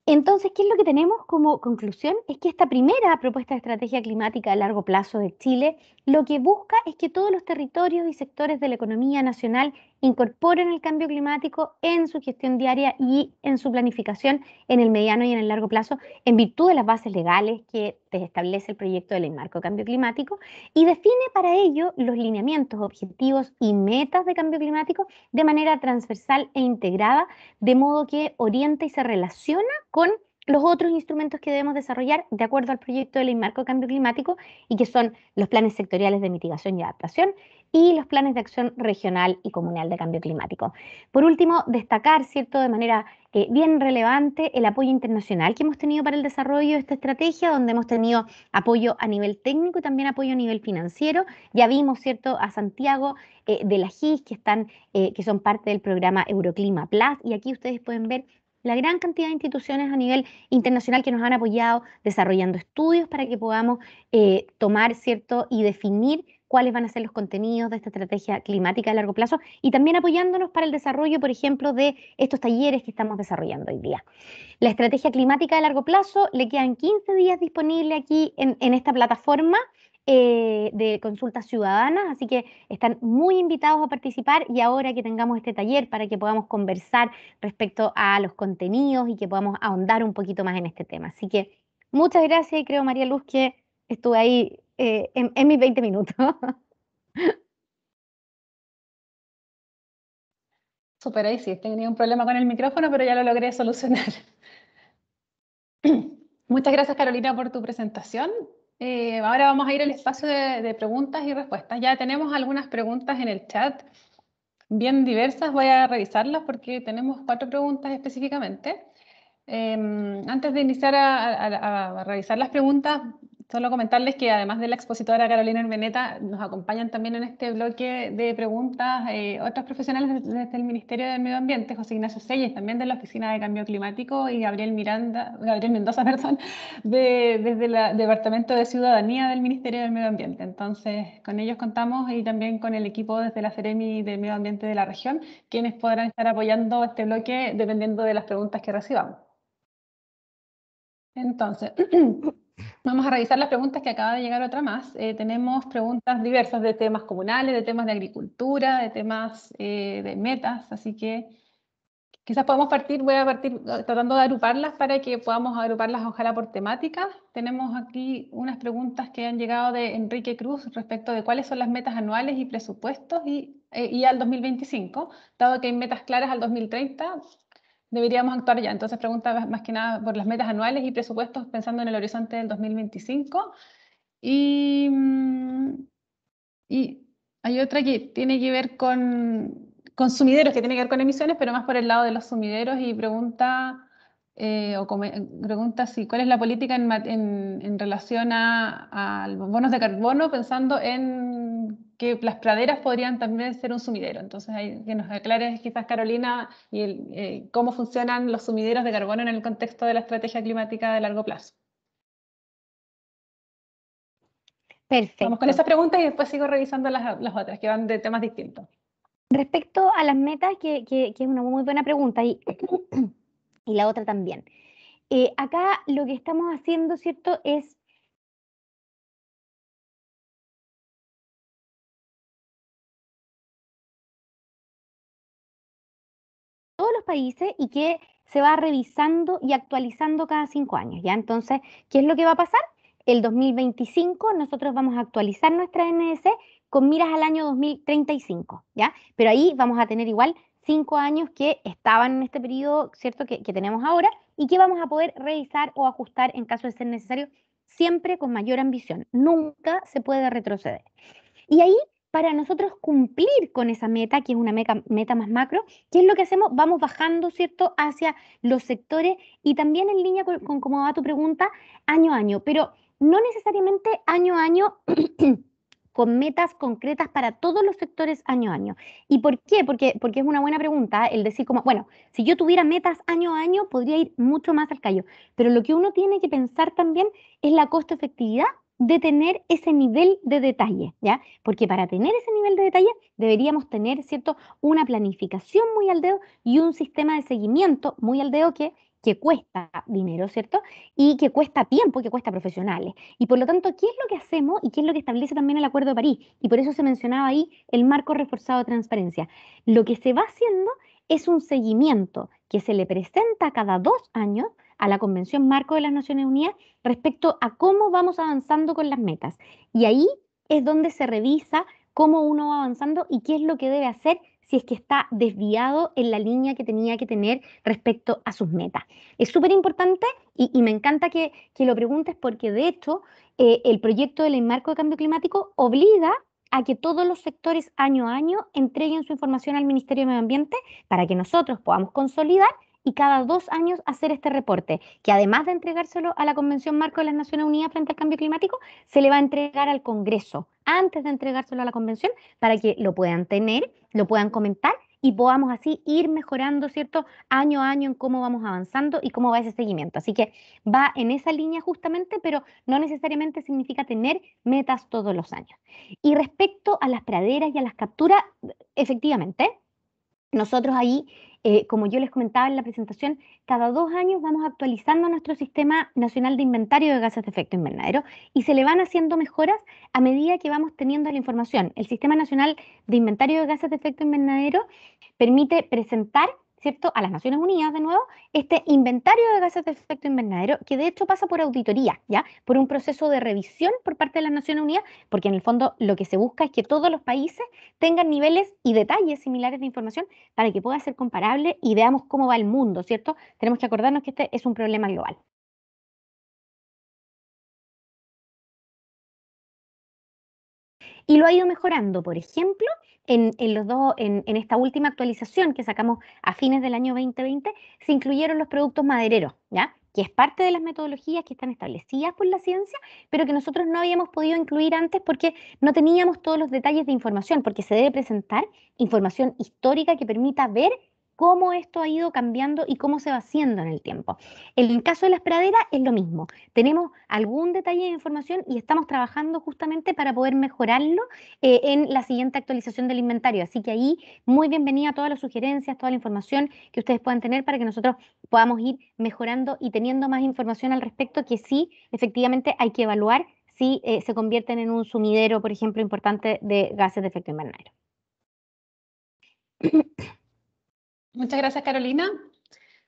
Entonces, ¿qué es lo que tenemos como conclusión? Es que esta primera propuesta de estrategia climática a largo plazo de Chile lo que busca es que todos los territorios y sectores de la economía nacional incorporen el cambio climático en su gestión diaria y en su planificación en el mediano y en el largo plazo, en virtud de las bases legales que establece el proyecto de ley marco de cambio climático, y define para ello los lineamientos, objetivos y metas de cambio climático de manera transversal e integrada, de modo que orienta y se relaciona con los otros instrumentos que debemos desarrollar de acuerdo al proyecto de ley marco cambio climático y que son los planes sectoriales de mitigación y adaptación y los planes de acción regional y comunal de cambio climático. Por último, destacar, ¿cierto?, de manera eh, bien relevante el apoyo internacional que hemos tenido para el desarrollo de esta estrategia, donde hemos tenido apoyo a nivel técnico y también apoyo a nivel financiero. Ya vimos, ¿cierto?, a Santiago eh, de la GIS, que, están, eh, que son parte del programa Euroclima Plus, y aquí ustedes pueden ver la gran cantidad de instituciones a nivel internacional que nos han apoyado desarrollando estudios para que podamos eh, tomar, ¿cierto? Y definir cuáles van a ser los contenidos de esta estrategia climática a largo plazo y también apoyándonos para el desarrollo, por ejemplo, de estos talleres que estamos desarrollando hoy día. La estrategia climática de largo plazo le quedan 15 días disponible aquí en esta plataforma. Eh, de consultas ciudadanas, así que están muy invitados a participar y ahora que tengamos este taller para que podamos conversar respecto a los contenidos y que podamos ahondar un poquito más en este tema. Así que muchas gracias y creo, María Luz, que estuve ahí eh, en, mis 20 minutos. Super, ahí sí, tenía un problema con el micrófono, pero ya lo logré solucionar. Muchas gracias, Carolina, por tu presentación. Eh, ahora vamos a ir al espacio de, preguntas y respuestas. Ya tenemos algunas preguntas en el chat, bien diversas. Voy a revisarlas porque tenemos cuatro preguntas específicamente. Em, antes de iniciar a, a, revisar las preguntas, solo comentarles que además de la expositora Carolina Hermeneta, nos acompañan también en este bloque de preguntas eh, otros profesionales desde el Ministerio del Medio Ambiente, José Ignacio Selles, también de la Oficina de Cambio Climático, y Gabriel, Miranda, Gabriel Mendoza, perdón, desde el Departamento de Ciudadanía del Ministerio del Medio Ambiente. Entonces, con ellos contamos y también con el equipo desde la Ceremi del Medio Ambiente de la región, quienes podrán estar apoyando este bloque dependiendo de las preguntas que recibamos. Entonces, Vamos a revisar las preguntas que acaba de llegar otra más. Eh, tenemos preguntas diversas de temas comunales, de temas de agricultura, de temas eh, de metas, así que quizás podemos partir, voy a partir eh, tratando de agruparlas para que podamos agruparlas ojalá por temática. Tenemos aquí unas preguntas que han llegado de Enrique Cruz respecto de cuáles son las metas anuales y presupuestos y, y al 2025, dado que hay metas claras al 2030, deberíamos actuar ya. Entonces pregunta más que nada por las metas anuales y presupuestos pensando en el horizonte del 2025. Y, mm, y hay otra que tiene que ver con, sumideros, que tiene que ver con emisiones, pero más por el lado de los sumideros y pregunta... Eh, o pregunta si cuál es la política en, en, relación a, a, bonos de carbono pensando en que las praderas podrían también ser un sumidero. Entonces, hay que nos aclares quizás, Carolina, y eh, cómo funcionan los sumideros de carbono en el contexto de la estrategia climática de largo plazo. Perfecto. Vamos con esa pregunta y después sigo revisando las, otras, que van de temas distintos. Respecto a las metas, que, es una muy buena pregunta, y, la otra también. Eh, acá lo que estamos haciendo, ¿cierto?, es países y que se va revisando y actualizando cada cinco años, ¿ya? Entonces, ¿qué es lo que va a pasar? El 2025 nosotros vamos a actualizar nuestra ns con miras al año 2035, ¿ya? Pero ahí vamos a tener igual cinco años que estaban en este periodo, ¿cierto?, que, que, tenemos ahora y que vamos a poder revisar o ajustar en caso de ser necesario, siempre con mayor ambición. Nunca se puede retroceder. Y ahí para nosotros cumplir con esa meta, que es una meta, más macro, ¿qué es lo que hacemos? Vamos bajando, ¿cierto?, hacia los sectores y también en línea con, cómo va tu pregunta, año a año, pero no necesariamente año a año. con metas concretas para todos los sectores año a año. ¿Y por qué? Porque, porque es una buena pregunta ¿eh? el decir como, bueno, si yo tuviera metas año a año, podría ir mucho más al callo. Pero lo que uno tiene que pensar también es la costo efectividad de tener ese nivel de detalle, ¿ya? Porque para tener ese nivel de detalle deberíamos tener, ¿cierto?, una planificación muy al dedo y un sistema de seguimiento muy al dedo que, que cuesta dinero, ¿cierto? Y que cuesta tiempo, que cuesta profesionales. Y por lo tanto, ¿qué es lo que hacemos y qué es lo que establece también el Acuerdo de París? Y por eso se mencionaba ahí el marco reforzado de transparencia. Lo que se va haciendo es un seguimiento que se le presenta cada dos años a la Convención Marco de las Naciones Unidas respecto a cómo vamos avanzando con las metas. Y ahí es donde se revisa cómo uno va avanzando y qué es lo que debe hacer si es que está desviado en la línea que tenía que tener respecto a sus metas. Es súper importante y, me encanta que, lo preguntes porque de hecho eh, el proyecto del marco de cambio climático obliga a que todos los sectores año a año entreguen su información al Ministerio de Medio Ambiente para que nosotros podamos consolidar y cada dos años hacer este reporte, que además de entregárselo a la Convención Marco de las Naciones Unidas frente al Cambio Climático, se le va a entregar al Congreso antes de entregárselo a la Convención para que lo puedan tener, lo puedan comentar y podamos así ir mejorando, ¿cierto? Año a año en cómo vamos avanzando y cómo va ese seguimiento. Así que va en esa línea justamente, pero no necesariamente significa tener metas todos los años. Y respecto a las praderas y a las capturas, efectivamente, nosotros ahí, eh, como yo les comentaba en la presentación, cada dos años vamos actualizando nuestro sistema nacional de inventario de gases de efecto invernadero y se le van haciendo mejoras a medida que vamos teniendo la información. El sistema nacional de inventario de gases de efecto invernadero permite presentar a las Naciones Unidas de nuevo este inventario de gases de efecto invernadero, que de hecho pasa por auditoría, ¿ya? por un proceso de revisión por parte de las Naciones Unidas, porque en el fondo lo que se busca es que todos los países tengan niveles y detalles similares de información para que pueda ser comparable y veamos cómo va el mundo, ¿cierto? Tenemos que acordarnos que este es un problema global. y lo ha ido mejorando, por ejemplo, en, los dos, en, esta última actualización que sacamos a fines del año 2020, se incluyeron los productos madereros, ¿ya? que es parte de las metodologías que están establecidas por la ciencia, pero que nosotros no habíamos podido incluir antes porque no teníamos todos los detalles de información, porque se debe presentar información histórica que permita ver cómo esto ha ido cambiando y cómo se va haciendo en el tiempo. En el caso de las praderas es lo mismo. Tenemos algún detalle de información y estamos trabajando justamente para poder mejorarlo eh, en la siguiente actualización del inventario. Así que ahí, muy bienvenida a todas las sugerencias, toda la información que ustedes puedan tener para que nosotros podamos ir mejorando y teniendo más información al respecto que sí, efectivamente hay que evaluar si eh, se convierten en un sumidero, por ejemplo, importante de gases de efecto invernadero. Muchas gracias, Carolina.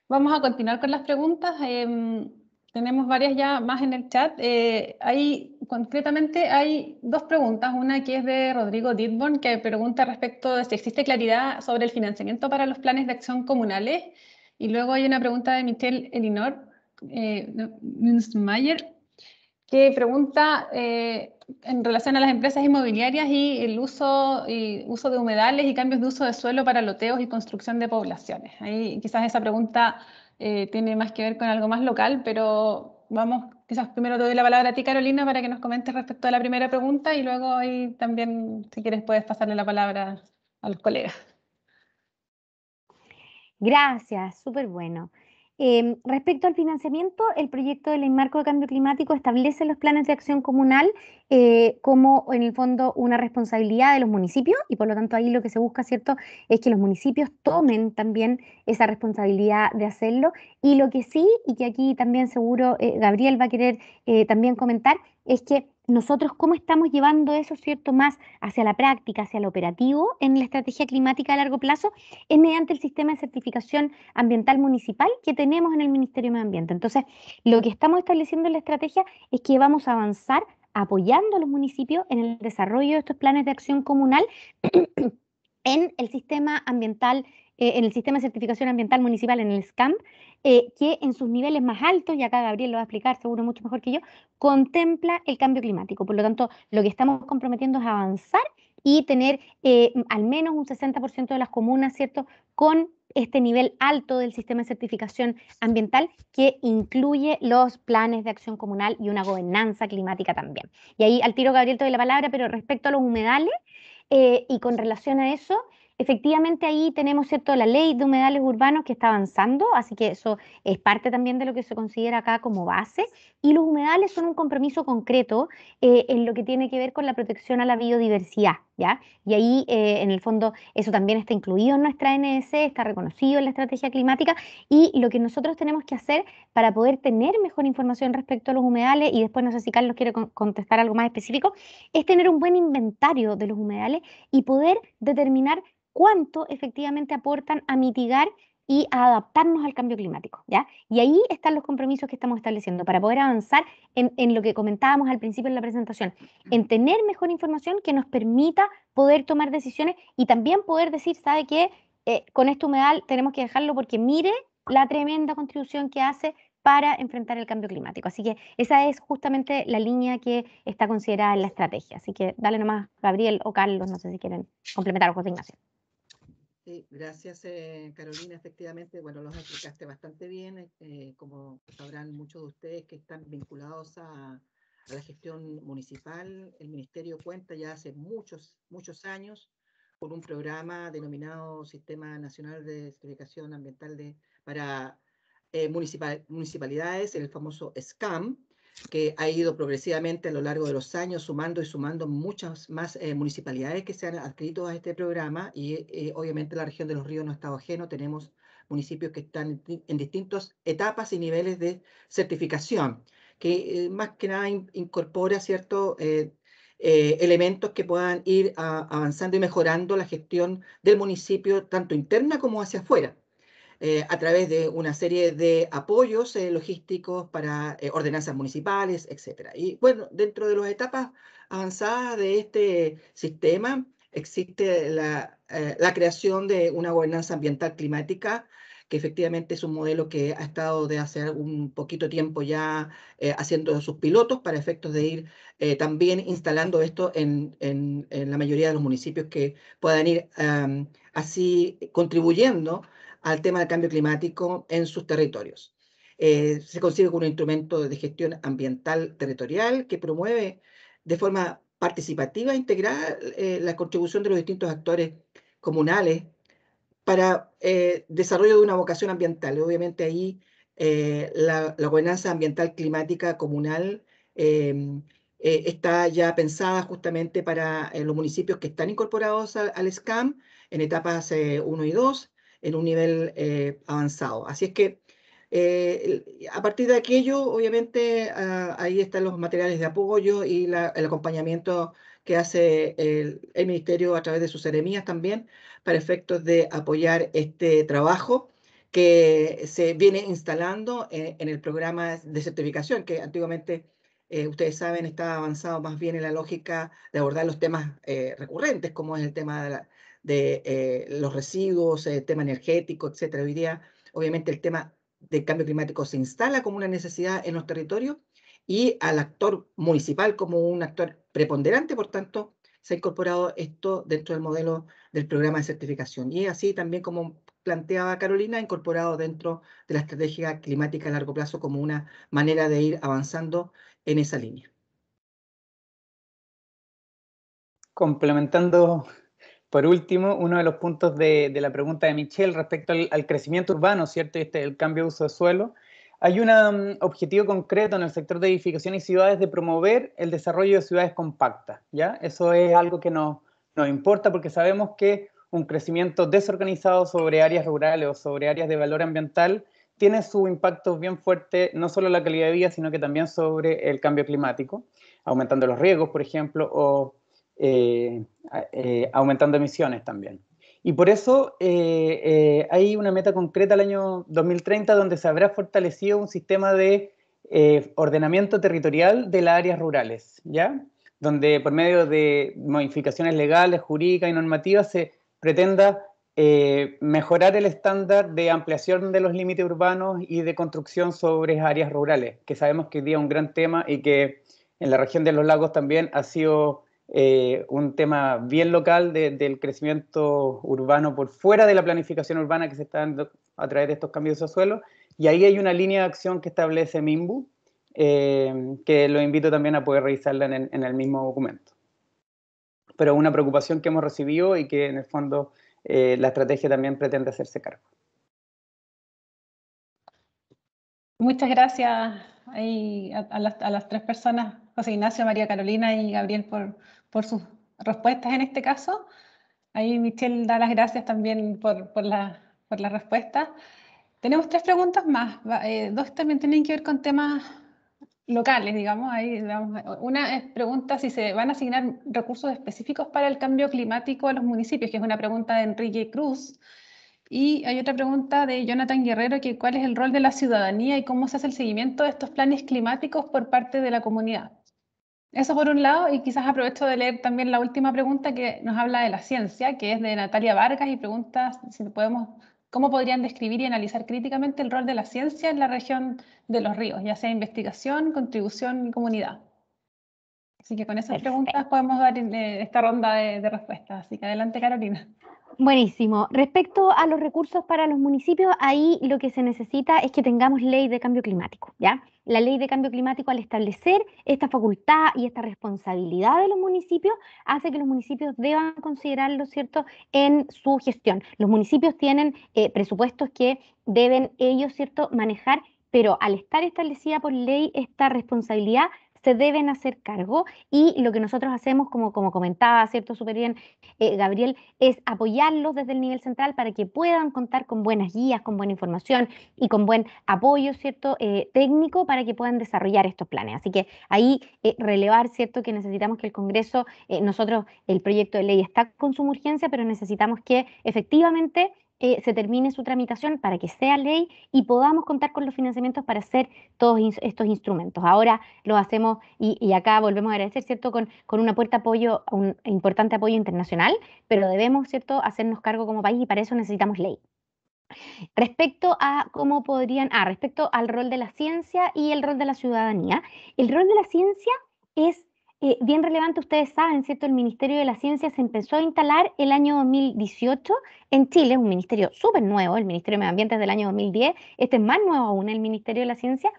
Vamos a continuar con las preguntas. Em, tenemos varias ya más en el chat. Eh, hay, concretamente hay dos preguntas. Una que es de Rodrigo Didborn, que pregunta respecto de si existe claridad sobre el financiamiento para los planes de acción comunales. Y luego hay una pregunta de Michelle Elinor eh, ¿Qué pregunta eh, en relación a las empresas inmobiliarias y el uso, y uso de humedales y cambios de uso de suelo para loteos y construcción de poblaciones. Ahí quizás esa pregunta eh, tiene más que ver con algo más local, pero vamos, quizás primero te doy la palabra a ti, Carolina, para que nos comentes respecto a la primera pregunta y luego ahí también, si quieres, puedes pasarle la palabra a los colegas. Gracias, súper bueno. Em, respecto al financiamiento, el proyecto del marco de cambio climático establece los planes de acción comunal eh, como en el fondo una responsabilidad de los municipios y por lo tanto ahí lo que se busca, ¿cierto?, es que los municipios tomen también esa responsabilidad de hacerlo y lo que sí, y que aquí también seguro eh, Gabriel va a querer eh, también comentar, es que nosotros cómo estamos llevando eso, ¿cierto?, más hacia la práctica, hacia el operativo en la estrategia climática a largo plazo, es mediante el sistema de certificación ambiental municipal que tenemos en el Ministerio de Medio Ambiente. Entonces, lo que estamos estableciendo en la estrategia es que vamos a avanzar apoyando a los municipios en el desarrollo de estos planes de acción comunal en el sistema ambiental eh, en el Sistema de Certificación Ambiental Municipal, en el SCAM, eh, que en sus niveles más altos, y acá Gabriel lo va a explicar seguro mucho mejor que yo, contempla el cambio climático. Por lo tanto, lo que estamos comprometiendo es avanzar y tener eh, al menos un 60% de las comunas, ¿cierto?, con este nivel alto del sistema de certificación ambiental que incluye los planes de acción comunal y una gobernanza climática también. Y ahí al tiro, Gabriel, te doy la palabra, pero respecto a los humedales y con relación a eso, Efectivamente, ahí tenemos cierto la ley de humedales urbanos que está avanzando, así que eso es parte también de lo que se considera acá como base. Y los humedales son un compromiso concreto eh, en lo que tiene que ver con la protección a la biodiversidad, ¿ya? Y ahí, eh, en el fondo, eso también está incluido en nuestra NS, e, está reconocido en la estrategia climática. Y lo que nosotros tenemos que hacer para poder tener mejor información respecto a los humedales, y después no sé si Carlos quiere contestar algo más específico, es tener un buen inventario de los humedales y poder determinar cuánto efectivamente aportan a mitigar y a adaptarnos al cambio climático, ¿ya? Y ahí están los compromisos que estamos estableciendo para poder avanzar en, lo que comentábamos al principio en la presentación, en tener mejor información que nos permita poder tomar decisiones y también poder decir, ¿sabe qué? Eh, con este humedal tenemos que dejarlo porque mire la tremenda contribución que hace para enfrentar el cambio climático. Así que esa es justamente la línea que está considerada en la estrategia. Así que dale nomás, Gabriel o Carlos, no sé si quieren complementar o José Ignacio. Sí, gracias eh, Carolina, efectivamente, bueno, los explicaste bastante bien, eh, eh, como sabrán muchos de ustedes que están vinculados a, a, la gestión municipal, el Ministerio cuenta ya hace muchos, muchos años con un programa denominado Sistema Nacional de Certificación Ambiental de, para eh, municipalidades, el famoso SCAM, que ha ido progresivamente a lo largo de los años sumando y sumando muchas más eh, municipalidades que se han adquirido a este programa y eh, obviamente la región de los ríos no ha estado ajeno, tenemos municipios que están en distintas etapas y niveles de certificación, que más que nada incorpora ciertos elementos que puedan ir avanzando y mejorando la gestión del municipio, tanto interna como hacia afuera. Eh, a través de una serie de apoyos eh, logísticos para eh, ordenanzas municipales, etc. Y bueno, dentro de las etapas avanzadas de este sistema existe la, creación de una gobernanza ambiental climática que efectivamente es un modelo que ha estado de hace un poquito tiempo ya haciendo sus pilotos para efectos de ir también instalando esto en, la mayoría de los municipios que puedan ir así contribuyendo al tema del cambio climático en sus territorios. Eh, se consigue como un instrumento de gestión ambiental territorial que promueve de forma participativa, integrada, eh, la contribución de los distintos actores comunales para eh, desarrollo de una vocación ambiental. Obviamente ahí eh, la, gobernanza ambiental climática comunal em, está ya pensada justamente para los municipios que están incorporados al, al SCAM en etapas 1 y 2 en un nivel eh, avanzado. Así es que eh, a partir de aquello, obviamente, ah, ahí están los materiales de apoyo y el acompañamiento que hace el, Ministerio a través de sus seremías también para efectos de apoyar este trabajo que se viene instalando en, el programa de certificación, que antiguamente, eh, ustedes saben, estaba avanzado más bien en la lógica de abordar los temas recurrentes, como es el tema de la, de eh, los residuos, el eh, tema energético, etcétera. Hoy día, obviamente, el tema del cambio climático se instala como una necesidad en los territorios y al actor municipal como un actor preponderante, por tanto, se ha incorporado esto dentro del modelo del programa de certificación. Y así también como planteaba Carolina, incorporado dentro de la estrategia climática a largo plazo como una manera de ir avanzando en esa línea. Complementando por último, uno de los puntos de, la pregunta de Michelle respecto al, crecimiento urbano, ¿cierto? Este, el cambio de uso de suelo. Hay un um, objetivo concreto en el sector de edificación y ciudades de promover el desarrollo de ciudades compactas, ¿ya? Eso es algo que nos, nos importa porque sabemos que un crecimiento desorganizado sobre áreas rurales o sobre áreas de valor ambiental tiene su impacto bien fuerte no solo en la calidad de vida, sino que también sobre el cambio climático, aumentando los riesgos, por ejemplo, o eh, eh, aumentando emisiones también. Y por eso eh, hay una meta concreta al año 2030 donde se habrá fortalecido un sistema de ordenamiento territorial de las áreas rurales, ¿ya? Donde por medio de modificaciones legales, jurídicas y normativas se pretenda mejorar el estándar de ampliación de los límites urbanos y de construcción sobre áreas rurales, que sabemos que hoy día es un gran tema y que en la región de los lagos también ha sido eh, un tema bien local del crecimiento urbano por fuera de la planificación urbana que se está dando a través de estos cambios de suelo. Y ahí hay una línea de acción que establece MIMBU, eh, que lo invito también a poder revisarla en, el mismo documento. Pero una preocupación que hemos recibido y que en el fondo eh, la estrategia también pretende hacerse cargo. Muchas gracias a, las, a las tres personas José Ignacio, María Carolina y Gabriel por, por sus respuestas en este caso. Ahí Michelle da las gracias también por, por las por la respuestas. Tenemos tres preguntas más. Eh, dos también tienen que ver con temas locales, digamos. Ahí, Una es pregunta si se van a asignar recursos específicos para el cambio climático a los municipios, que es una pregunta de Enrique Cruz. Y hay otra pregunta de Jonathan Guerrero, que cuál es el rol de la ciudadanía y cómo se hace el seguimiento de estos planes climáticos por parte de la comunidad. Eso por un lado, y quizás aprovecho de leer también la última pregunta que nos habla de la ciencia, que es de Natalia Vargas y pregunta si podemos, cómo podrían describir y analizar críticamente el rol de la ciencia en la región de los ríos, ya sea investigación, contribución y comunidad. Así que con esas preguntas podemos dar eh, esta ronda de, de respuestas. Así que adelante, Carolina. Buenísimo. Respecto a los recursos para los municipios, ahí lo que se necesita es que tengamos ley de cambio climático, ¿ya? la ley de cambio climático al establecer esta facultad y esta responsabilidad de los municipios hace que los municipios deban considerarlo, ¿cierto?, en su gestión. Los municipios tienen eh, presupuestos que deben ellos, ¿cierto?, manejar, pero al estar establecida por ley esta responsabilidad, se deben hacer cargo y lo que nosotros hacemos, como, como comentaba, ¿cierto? Súper bien, eh, Gabriel, es apoyarlos desde el nivel central para que puedan contar con buenas guías, con buena información y con buen apoyo, ¿cierto? Eh, técnico para que puedan desarrollar estos planes. Así que ahí eh, relevar, ¿cierto? Que necesitamos que el Congreso, nosotros, el proyecto de ley está con su urgencia, pero necesitamos que efectivamente eh, se termine su tramitación para que sea ley y podamos contar con los financiamientos para hacer todos estos instrumentos. Ahora lo hacemos y, acá volvemos a agradecer, ¿cierto?, con, con una puerta apoyo, un importante apoyo internacional, pero debemos, ¿cierto?, hacernos cargo como país y para eso necesitamos ley. Respecto a cómo podrían, ah, respecto al rol de la ciencia y el rol de la ciudadanía, el rol de la ciencia es eh, bien relevante, ustedes saben, ¿cierto? El Ministerio de la Ciencia se empezó a instalar el año 2018 en Chile, es un ministerio súper nuevo, el Ministerio de Medio Ambiente es del año 2010, este es más nuevo aún, el Ministerio de la Ciencia,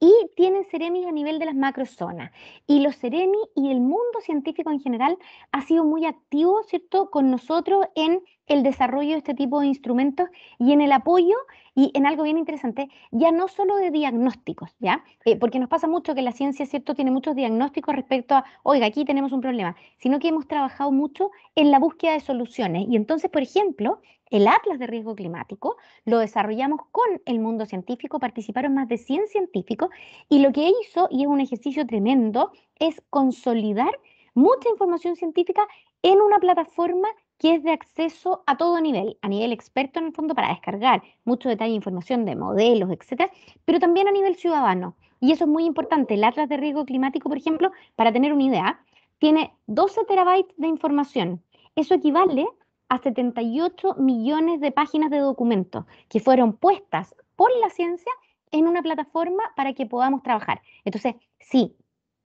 y tienen Ceremis a nivel de las macrozonas. Y los Ceremis y el mundo científico en general ha sido muy activo, ¿cierto?, con nosotros en el desarrollo de este tipo de instrumentos y en el apoyo y en algo bien interesante, ya no solo de diagnósticos, ¿ya? Eh, porque nos pasa mucho que la ciencia, ¿cierto?, tiene muchos diagnósticos respecto a, oiga, aquí tenemos un problema, sino que hemos trabajado mucho en la búsqueda de soluciones. Y entonces, por ejemplo, el Atlas de Riesgo Climático lo desarrollamos con el mundo científico, participaron más de 100 científicos y lo que hizo, y es un ejercicio tremendo, es consolidar mucha información científica en una plataforma que es de acceso a todo nivel, a nivel experto en el fondo para descargar mucho detalle, de información de modelos, etcétera, pero también a nivel ciudadano. Y eso es muy importante. El Atlas de Riesgo Climático, por ejemplo, para tener una idea, tiene 12 terabytes de información. Eso equivale a 78 millones de páginas de documentos que fueron puestas por la ciencia en una plataforma para que podamos trabajar. Entonces, sí,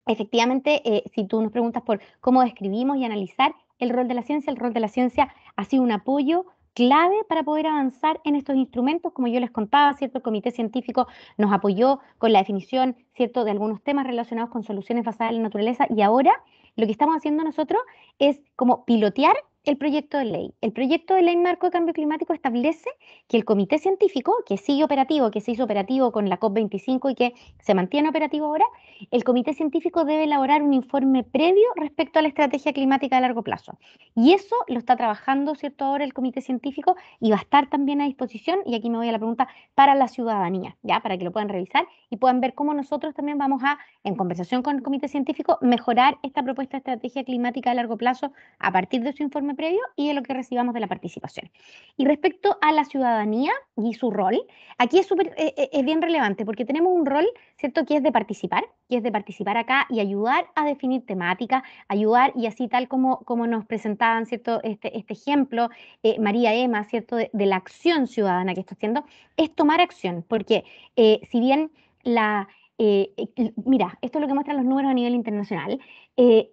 efectivamente, eh, si tú nos preguntas por cómo describimos y analizar, el rol de la ciencia. El rol de la ciencia ha sido un apoyo clave para poder avanzar en estos instrumentos, como yo les contaba, ¿cierto? El comité científico nos apoyó con la definición, ¿cierto?, de algunos temas relacionados con soluciones basadas en la naturaleza y ahora lo que estamos haciendo nosotros es como pilotear el proyecto de ley. El proyecto de ley marco de cambio climático establece que el comité científico, que sigue operativo, que se hizo operativo con la COP25 y que se mantiene operativo ahora, el comité científico debe elaborar un informe previo respecto a la estrategia climática a largo plazo. Y eso lo está trabajando, ¿cierto? Ahora el comité científico y va a estar también a disposición, y aquí me voy a la pregunta, para la ciudadanía, ¿ya? Para que lo puedan revisar y puedan ver cómo nosotros también vamos a, en conversación con el comité científico, mejorar esta propuesta de estrategia climática a largo plazo a partir de su informe previo y de lo que recibamos de la participación. Y respecto a la ciudadanía y su rol, aquí es, eh, eh, es bien relevante porque tenemos un rol, ¿cierto?, que es de participar, que es de participar acá y ayudar a definir temática, ayudar y así tal como, como nos presentaban, ¿cierto?, este, este ejemplo, eh, María Emma, ¿cierto?, de, la acción ciudadana que está haciendo, es tomar acción, porque si bien la eh, eh, mira, esto es lo que muestran los números a nivel internacional, eh,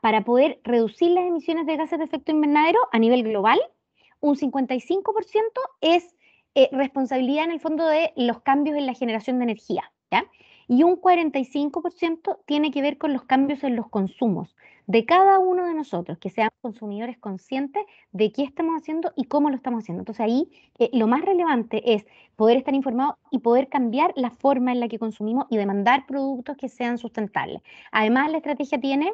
para poder reducir las emisiones de gases de efecto invernadero a nivel global, un 55% es responsabilidad en el fondo de los cambios en la generación de energía y un 45% tiene que ver con los cambios en los consumos de cada uno de nosotros, que sean consumidores conscientes de qué estamos haciendo y cómo lo estamos haciendo. Entonces ahí eh, lo más relevante es poder estar informados y poder cambiar la forma en la que consumimos y demandar productos que sean sustentables. Además, la estrategia tiene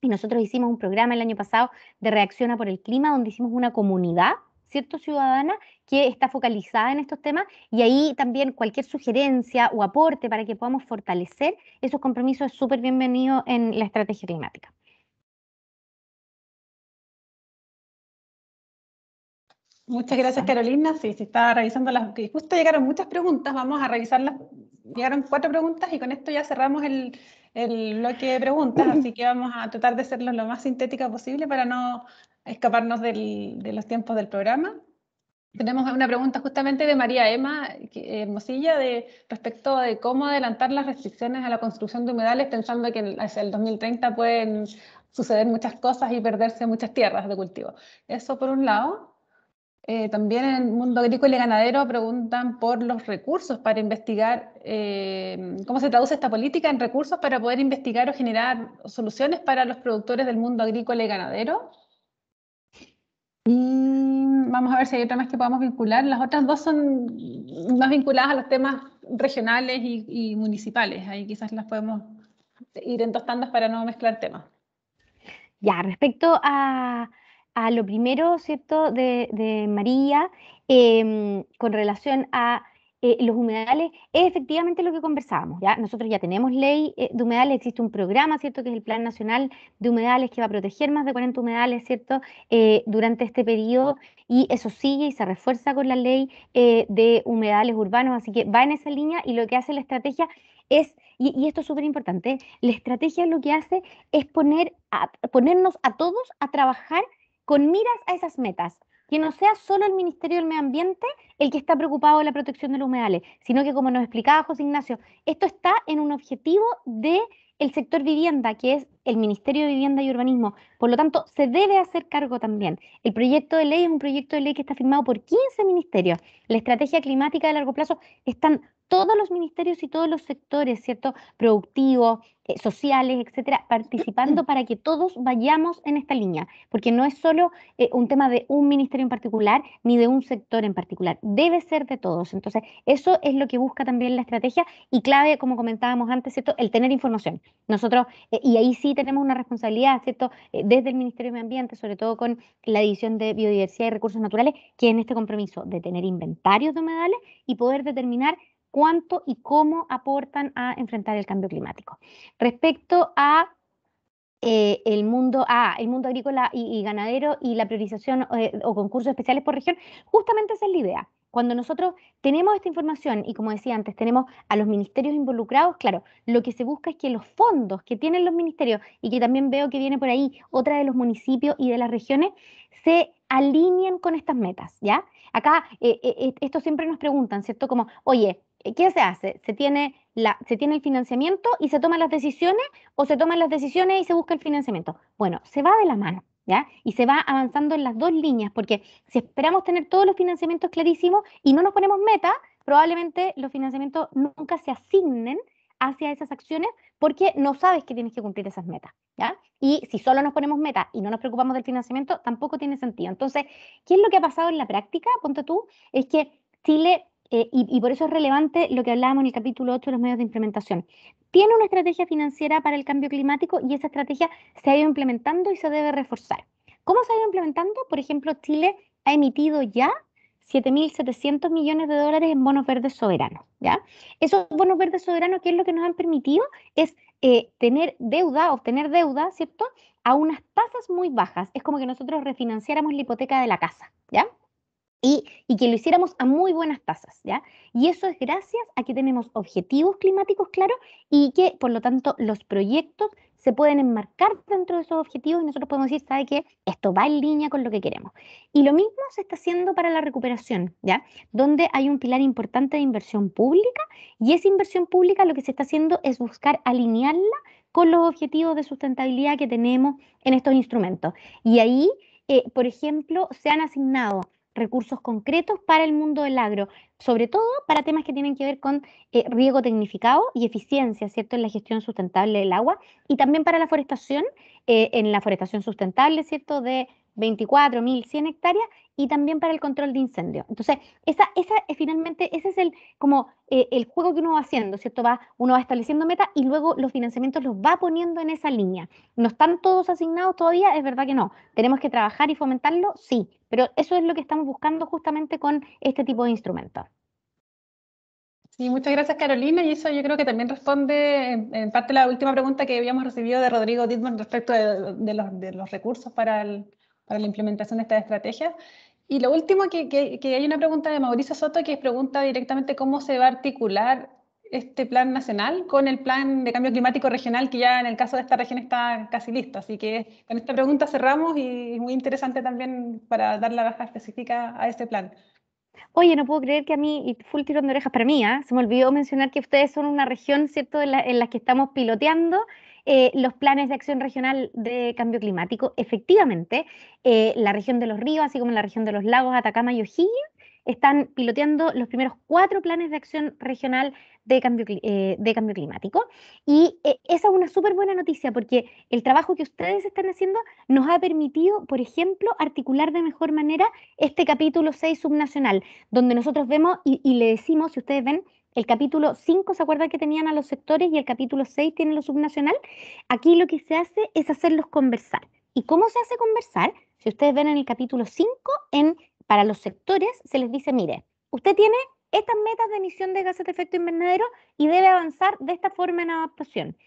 y nosotros hicimos un programa el año pasado de Reacciona por el Clima, donde hicimos una comunidad ¿cierto? Ciudadana que está focalizada en estos temas y ahí también cualquier sugerencia o aporte para que podamos fortalecer esos compromisos es súper bienvenido en la estrategia climática. Muchas gracias Carolina, sí, se está revisando las, justo llegaron muchas preguntas, vamos a revisarlas, llegaron cuatro preguntas y con esto ya cerramos el, el bloque de preguntas, así que vamos a tratar de serlo lo más sintética posible para no escaparnos de los tiempos del programa. Tenemos una pregunta justamente de María Emma eh, Hermosilla de, respecto de cómo adelantar las restricciones a la construcción de humedales pensando que hacia el 2030 pueden suceder muchas cosas y perderse muchas tierras de cultivo. Eso por un lado. Eh, también en el mundo agrícola y ganadero preguntan por los recursos para investigar, eh, cómo se traduce esta política en recursos para poder investigar o generar soluciones para los productores del mundo agrícola y ganadero. Y vamos a ver si hay otra más que podamos vincular. Las otras dos son más vinculadas a los temas regionales y, municipales. Ahí quizás las podemos ir en para no mezclar temas. Ya, respecto a, lo primero, ¿cierto?, de, María, em, con relación a eh, los humedales es efectivamente lo que conversábamos. ¿ya? Nosotros ya tenemos ley eh, de humedales, existe un programa, ¿cierto?, que es el Plan Nacional de Humedales, que va a proteger más de 40 humedales, ¿cierto?, eh, durante este periodo, y eso sigue y se refuerza con la ley de humedales urbanos, así que va en esa línea y lo que hace la estrategia es, y, esto es súper importante, la estrategia lo que hace es poner a, ponernos a todos a trabajar con miras a esas metas que no sea solo el Ministerio del Medio Ambiente el que está preocupado de la protección de los humedales, sino que, como nos explicaba José Ignacio, esto está en un objetivo de sector vivienda, que es el Ministerio de Vivienda y Urbanismo. Por lo tanto, se debe hacer cargo también. El proyecto de ley es un proyecto de ley que está firmado por 15 ministerios. La estrategia climática de largo plazo están todos los ministerios y todos los sectores, ¿cierto? Productivos, eh, sociales, etcétera, participando para que todos vayamos en esta línea, porque no es solo eh, un tema de un ministerio en particular ni de un sector en particular, debe ser de todos. Entonces, eso es lo que busca también la estrategia y clave, como comentábamos antes, ¿cierto? El tener información. Nosotros, eh, y ahí sí tenemos una responsabilidad, ¿cierto? desde el Ministerio de Medio Ambiente, sobre todo con la División de Biodiversidad y Recursos Naturales, que en este compromiso de tener inventarios de humedales y poder determinar cuánto y cómo aportan a enfrentar el cambio climático. Respecto a eh, el mundo el mundo agrícola y, ganadero y la priorización eh, o concursos especiales por región, justamente esa es la idea. Cuando nosotros tenemos esta información y como decía antes, tenemos a los ministerios involucrados, claro, lo que se busca es que los fondos que tienen los ministerios y que también veo que viene por ahí otra de los municipios y de las regiones, se alineen con estas metas, ¿ya? Acá, eh, esto siempre nos preguntan, ¿cierto? Como, oye, eh, ¿qué se hace? Se tiene, la, se tiene el financiamiento y se toman las decisiones o se toman las decisiones y se busca el financiamiento. Bueno, se va de la mano. ¿Ya? Y se va avanzando en las dos líneas, porque si esperamos tener todos los financiamientos clarísimos y no nos ponemos meta, probablemente los financiamientos nunca se asignen hacia esas acciones porque no sabes que tienes que cumplir esas metas, ¿ya? Y si solo nos ponemos metas y no nos preocupamos del financiamiento, tampoco tiene sentido. Entonces, ¿qué es lo que ha pasado en la práctica? Ponte tú, es que Chile eh, y, por eso es relevante lo que hablábamos en el capítulo 8 de los medios de implementación. Tiene una estrategia financiera para el cambio climático y esa estrategia se ha ido implementando y se debe reforzar. ¿Cómo se ha ido implementando? Por ejemplo, Chile ha emitido ya 7.700 millones de dólares en bonos verdes soberanos. ¿ya? Esos bonos verdes soberanos, ¿qué es lo que nos han permitido? Es eh, tener deuda, obtener deuda, ¿cierto? A unas tasas muy bajas. Es como que nosotros refinanciáramos la hipoteca de la casa, ¿ya? y, que lo hiciéramos a muy buenas tasas, ¿ya? Y eso es gracias a que tenemos objetivos climáticos claro y que, por lo tanto, los proyectos se pueden enmarcar dentro de esos objetivos y nosotros podemos decir, ¿sabe que Esto va en línea con lo que queremos. Y lo mismo se está haciendo para la recuperación, ¿ya? Donde hay un pilar importante de inversión pública y esa inversión pública lo que se está haciendo es buscar alinearla con los objetivos de sustentabilidad que tenemos en estos instrumentos. Y ahí, eh, por ejemplo, se han asignado recursos concretos para el mundo del agro, sobre todo para temas que tienen que ver con eh, riego tecnificado y eficiencia, ¿cierto?, en la gestión sustentable del agua y también para la forestación, eh, en la forestación sustentable, ¿cierto?, de 24.100 hectáreas y también para el control de incendio. Entonces, esa, esa eh, finalmente, ese es el, como, eh, el juego que uno va haciendo, ¿cierto? Va, uno va estableciendo metas y luego los financiamientos los va poniendo en esa línea. ¿No están todos asignados todavía? Es verdad que no. ¿Tenemos que trabajar y fomentarlo? Sí, pero eso es lo que estamos buscando justamente con este tipo de instrumentos. Sí, muchas gracias Carolina y eso yo creo que también responde en, parte parte la última pregunta que habíamos recibido de Rodrigo Dittman respecto de, los, de los recursos para para la implementación de estas estrategias. Y lo último, que, hay una pregunta de Mauricio Soto que pregunta directamente cómo se va a articular este plan nacional con el plan de cambio climático regional, que ya en el caso de esta región está casi listo. Así que con esta pregunta cerramos y es muy interesante también para dar la baja específica a este plan. Oye, no puedo creer que a mí, y full tirón de orejas para mí, ¿ah? se me olvidó mencionar que ustedes son una región, ¿cierto?, en en la que estamos piloteando eh, los planes de acción regional de cambio climático. Efectivamente, eh, la región de los ríos, así como la región de los lagos, Atacama y O'Higgins, están piloteando los primeros cuatro planes de acción regional de cambio, eh, de cambio climático. Y esa es una súper buena noticia porque el trabajo que ustedes están haciendo nos ha permitido, por ejemplo, articular de mejor manera este capítulo 6 subnacional, donde nosotros vemos y le decimos, si ustedes ven, el capítulo 5, ¿se acuerdan que tenían a los sectores? Y el capítulo 6 tiene lo subnacional. Aquí lo que se hace es hacerlos conversar. ¿Y cómo se hace conversar? Si ustedes ven en el capítulo 5, en, para los sectores se les dice, mire, usted tiene estas metas de emisión de gases de efecto invernadero y debe avanzar de esta forma en adaptación.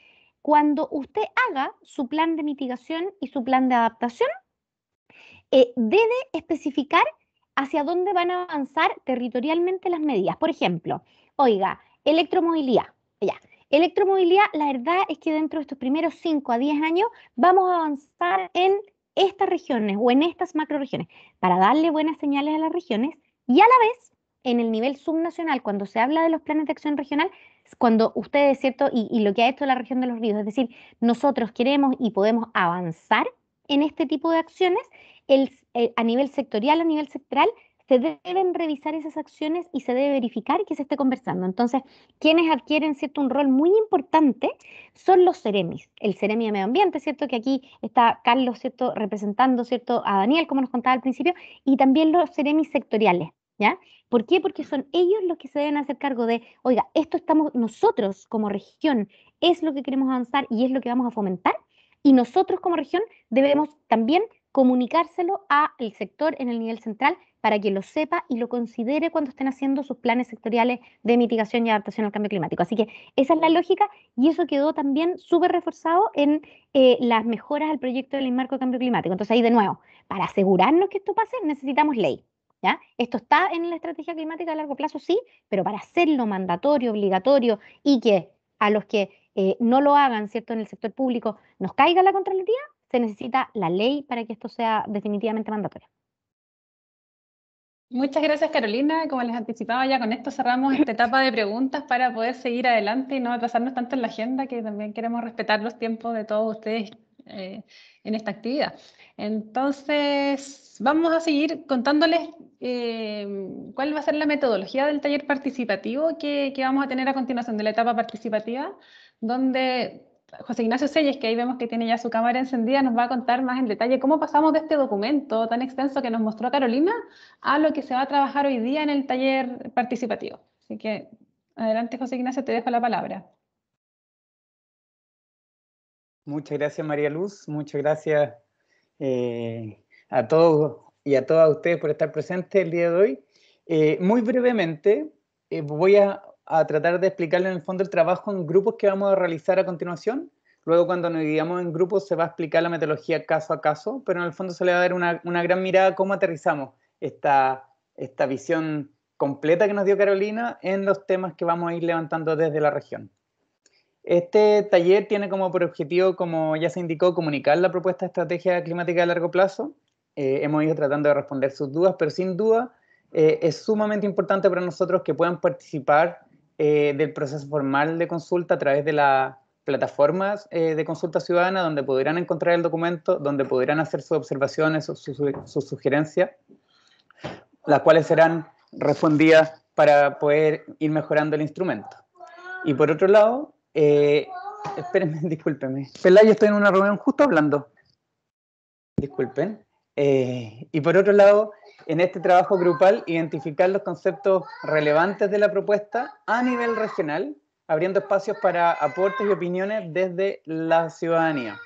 Cuando usted haga su plan de mitigación y su plan de adaptación, eh, debe especificar hacia dónde van a avanzar territorialmente las medidas. Por ejemplo, Oiga, electromovilidad. Ya. Electromovilidad, la verdad es que dentro de estos primeros 5 a 10 años vamos a avanzar en estas regiones o en estas macroregiones para darle buenas señales a las regiones y a la vez en el nivel subnacional, cuando se habla de los planes de acción regional, cuando ustedes, ¿cierto? Y, lo que ha hecho la región de los ríos, es decir, nosotros queremos y podemos avanzar en este tipo de acciones eh, a nivel sectorial, a nivel sectoral, se deben revisar esas acciones y se debe verificar que se esté conversando. Entonces, quienes adquieren cierto un rol muy importante son los Ceremis, el seremi de Medio Ambiente, ¿cierto? Que aquí está Carlos, ¿cierto? Representando, ¿cierto? A Daniel, como nos contaba al principio, y también los Ceremis sectoriales, ¿ya? ¿Por qué? Porque son ellos los que se deben hacer cargo de, oiga, esto estamos nosotros como región, es lo que queremos avanzar y es lo que vamos a fomentar, y nosotros como región debemos también comunicárselo al sector en el nivel central para que lo sepa y lo considere cuando estén haciendo sus planes sectoriales de mitigación y adaptación al cambio climático. Así que esa es la lógica y eso quedó también súper reforzado en eh, las mejoras al proyecto del marco de cambio climático. Entonces ahí de nuevo, para asegurarnos que esto pase necesitamos ley. ¿Ya? Esto está en la estrategia climática a largo plazo, sí, pero para hacerlo mandatorio, obligatorio y que a los que eh, no lo hagan, ¿cierto?, en el sector público nos caiga la Contraloría, se necesita la ley para que esto sea definitivamente mandatorio. Muchas gracias Carolina, como les anticipaba ya con esto cerramos esta etapa de preguntas para poder seguir adelante y no atrasarnos tanto en la agenda que también queremos respetar los tiempos de todos ustedes eh, en esta actividad. Entonces, vamos a seguir contándoles eh, cuál va a ser la metodología del taller participativo que, que vamos a tener a continuación de la etapa participativa, donde José Ignacio Selles, que ahí vemos que tiene ya su cámara encendida, nos va a contar más en detalle cómo pasamos de este documento tan extenso que nos mostró Carolina a lo que se va a trabajar hoy día en el taller participativo. Así que adelante, José Ignacio, te dejo la palabra. Muchas gracias, María Luz. Muchas gracias eh, a todos y a todas ustedes por estar presentes el día de hoy. Eh, muy brevemente, eh, voy a a tratar de explicarle en el fondo el trabajo en grupos que vamos a realizar a continuación. Luego cuando nos dividamos en grupos se va a explicar la metodología caso a caso, pero en el fondo se le va a dar una, gran mirada a cómo aterrizamos esta, esta visión completa que nos dio Carolina en los temas que vamos a ir levantando desde la región. Este taller tiene como por objetivo, como ya se indicó, comunicar la propuesta de estrategia climática a largo plazo. Eh, hemos ido tratando de responder sus dudas, pero sin duda eh, es sumamente importante para nosotros que puedan participar eh, del proceso formal de consulta a través de las plataformas eh, de consulta ciudadana donde podrán encontrar el documento, donde podrán hacer sus observaciones, sus su, sugerencias, las cuales serán respondidas para poder ir mejorando el instrumento. Y por otro lado, eh, espérenme, discúlpenme. Pelayo, estoy en una reunión justo hablando. Disculpen. Eh, y por otro lado, en este trabajo grupal, identificar los conceptos relevantes de la propuesta a nivel regional, abriendo espacios para aportes y opiniones desde la ciudadanía.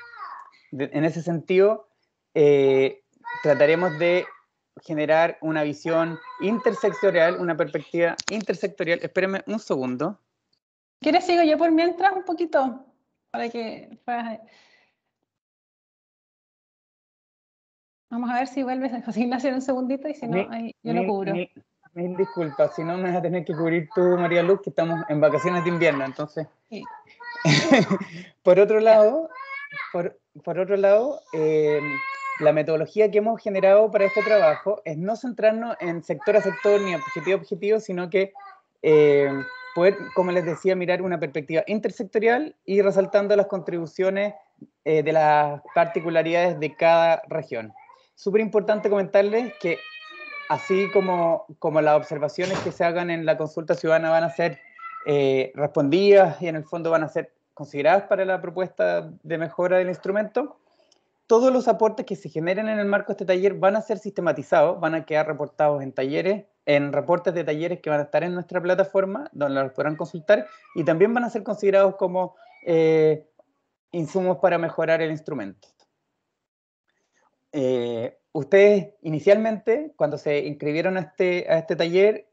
en ese sentido, eh, trataremos de generar una visión intersectorial, una perspectiva intersectorial. Espérenme un segundo. ¿Quieres sigo yo por mientras un poquito? Para que... Vamos a ver si vuelves José Ignacio en un segundito y si no, ahí, yo lo cubro. Mil, disculpas, si no me vas a tener que cubrir tú, María Luz, que estamos en vacaciones de invierno, entonces. por otro lado, por, otro lado, eh, la metodología que hemos generado para este trabajo es no centrarnos en sector a sector ni objetivo a objetivo, sino que eh, poder, como les decía, mirar una perspectiva intersectorial y resaltando las contribuciones eh, de las particularidades de cada región súper importante comentarles que así como, como las observaciones que se hagan en la consulta ciudadana van a ser eh, respondidas y en el fondo van a ser consideradas para la propuesta de mejora del instrumento, todos los aportes que se generen en el marco de este taller van a ser sistematizados, van a quedar reportados en talleres, en reportes de talleres que van a estar en nuestra plataforma, donde los podrán consultar, y también van a ser considerados como eh, insumos para mejorar el instrumento. Eh, ustedes inicialmente, cuando se inscribieron a este, a este taller,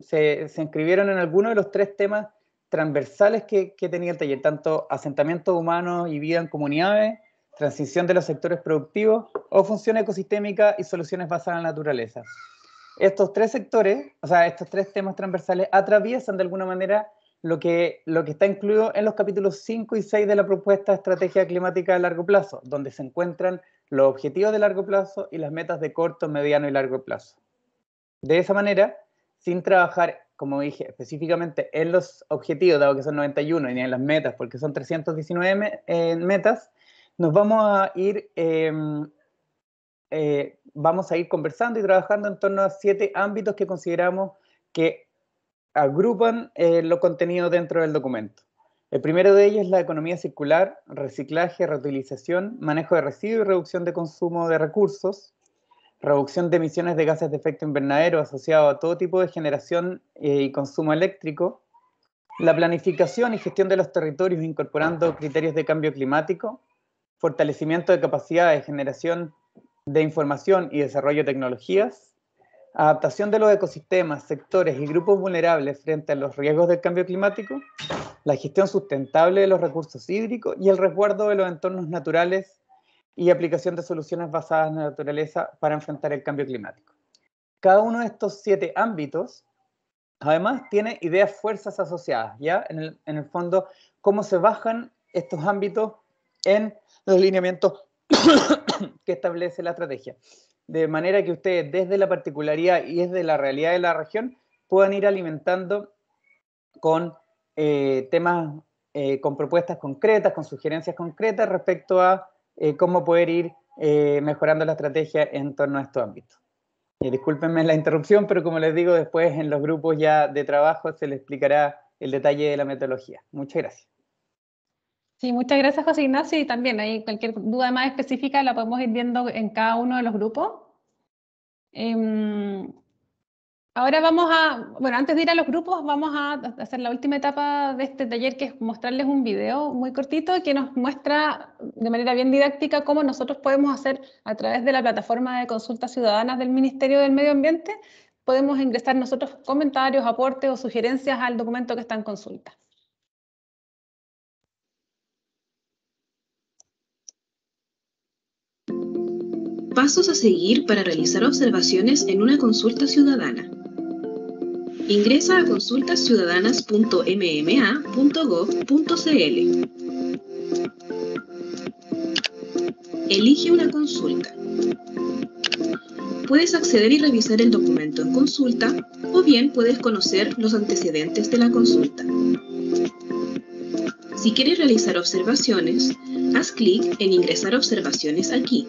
se, se inscribieron en alguno de los tres temas transversales que, que tenía el taller, tanto asentamiento humano y vida en comunidades, transición de los sectores productivos o función ecosistémica y soluciones basadas en la naturaleza. Estos tres sectores, o sea, estos tres temas transversales atraviesan de alguna manera lo que, lo que está incluido en los capítulos 5 y 6 de la propuesta de estrategia climática a largo plazo, donde se encuentran los objetivos de largo plazo y las metas de corto, mediano y largo plazo. De esa manera, sin trabajar, como dije, específicamente en los objetivos, dado que son 91, y ni en las metas, porque son 319 eh, metas, nos vamos a ir... Em, eh, vamos a ir conversando y trabajando en torno a siete ámbitos que consideramos que agrupan eh, los contenidos dentro del documento. El primero de ellos es la economía circular, reciclaje, reutilización, manejo de residuos y reducción de consumo de recursos, reducción de emisiones de gases de efecto invernadero asociado a todo tipo de generación eh, y consumo eléctrico, la planificación y gestión de los territorios incorporando criterios de cambio climático, fortalecimiento de capacidad de generación de información y desarrollo de tecnologías, adaptación de los ecosistemas, sectores y grupos vulnerables frente a los riesgos del cambio climático, la gestión sustentable de los recursos hídricos y el resguardo de los entornos naturales y aplicación de soluciones basadas en la naturaleza para enfrentar el cambio climático. Cada uno de estos siete ámbitos, además, tiene ideas fuerzas asociadas, ¿ya? En el, en el fondo, cómo se bajan estos ámbitos en los lineamientos que establece la estrategia de manera que ustedes desde la particularidad y desde la realidad de la región puedan ir alimentando con eh, temas, eh, con propuestas concretas, con sugerencias concretas respecto a eh, cómo poder ir mejorando la estrategia en torno a estos ámbitos. discúlpenme la interrupción, pero como les digo, después en los grupos ya de trabajo se les explicará el detalle de la metodología. Muchas gracias. Sí, muchas gracias José Ignacio y también hay cualquier duda más específica la podemos ir viendo en cada uno de los grupos. Em, ahora vamos a, bueno, antes de ir a los grupos vamos a hacer la última etapa de este taller que es mostrarles un video muy cortito que nos muestra de manera bien didáctica cómo nosotros podemos hacer a través de la plataforma de consultas ciudadanas del Ministerio del Medio Ambiente, podemos ingresar nosotros comentarios, aportes o sugerencias al documento que está en consulta. Pasos a seguir para realizar observaciones en una consulta ciudadana. Ingresa a consultasciudadanas.mma.gov.cl. Elige una consulta. Puedes acceder y revisar el documento en consulta o bien puedes conocer los antecedentes de la consulta. Si quieres realizar observaciones, haz clic en Ingresar observaciones aquí.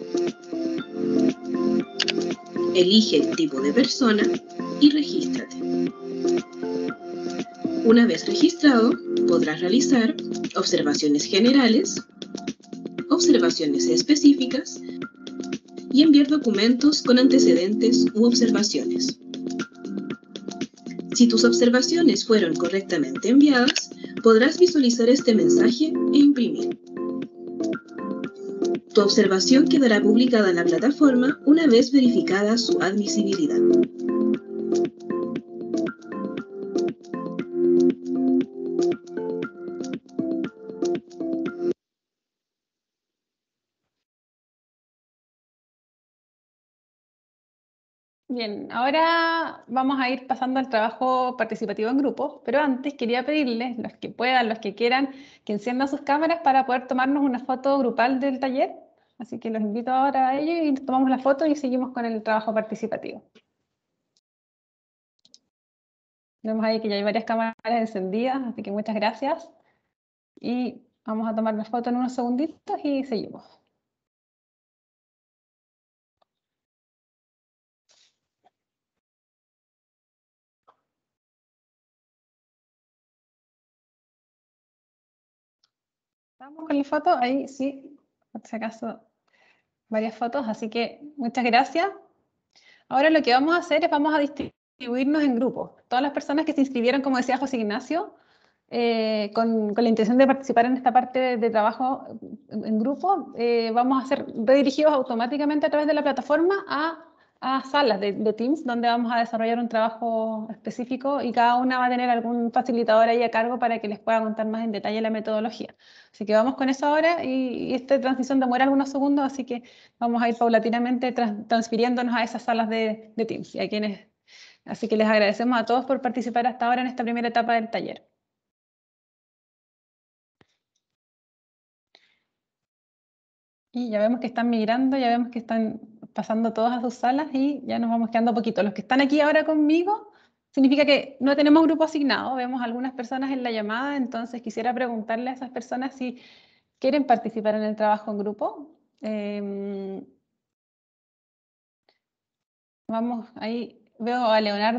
Elige el tipo de persona y regístrate. Una vez registrado, podrás realizar observaciones generales, observaciones específicas y enviar documentos con antecedentes u observaciones. Si tus observaciones fueron correctamente enviadas, podrás visualizar este mensaje e imprimir. Tu observación quedará publicada en la plataforma una vez verificada su admisibilidad. Bien, ahora vamos a ir pasando al trabajo participativo en grupo, pero antes quería pedirles, los que puedan, los que quieran, que enciendan sus cámaras para poder tomarnos una foto grupal del taller. Así que los invito ahora a ello y tomamos la foto y seguimos con el trabajo participativo. Vemos ahí que ya hay varias cámaras encendidas, así que muchas gracias. Y vamos a tomar la foto en unos segunditos y seguimos. ¿Estamos con la foto? Ahí sí, por si acaso, varias fotos. Así que muchas gracias. Ahora lo que vamos a hacer es vamos a distribuirnos en grupos. Todas las personas que se inscribieron, como decía José Ignacio, eh, con, la intención de participar en esta parte de, trabajo en grupo, eh, vamos a ser redirigidos automáticamente a través de la plataforma a a salas de, Teams donde vamos a desarrollar un trabajo específico y cada una va a tener algún facilitador ahí a cargo para que les pueda contar más en detalle la metodología. Así que vamos con eso ahora y, esta transición demora algunos segundos, así que vamos a ir paulatinamente transfiriéndonos a esas salas de, de Teams y a quienes. Así que les agradecemos a todos por participar hasta ahora en esta primera etapa del taller. Y ya vemos que están migrando, ya vemos que están pasando todos a sus salas y ya nos vamos quedando poquito. Los que están aquí ahora conmigo, significa que no tenemos grupo asignado, vemos algunas personas en la llamada, entonces quisiera preguntarle a esas personas si quieren participar en el trabajo en grupo. Em, vamos, ahí veo a Leonardo.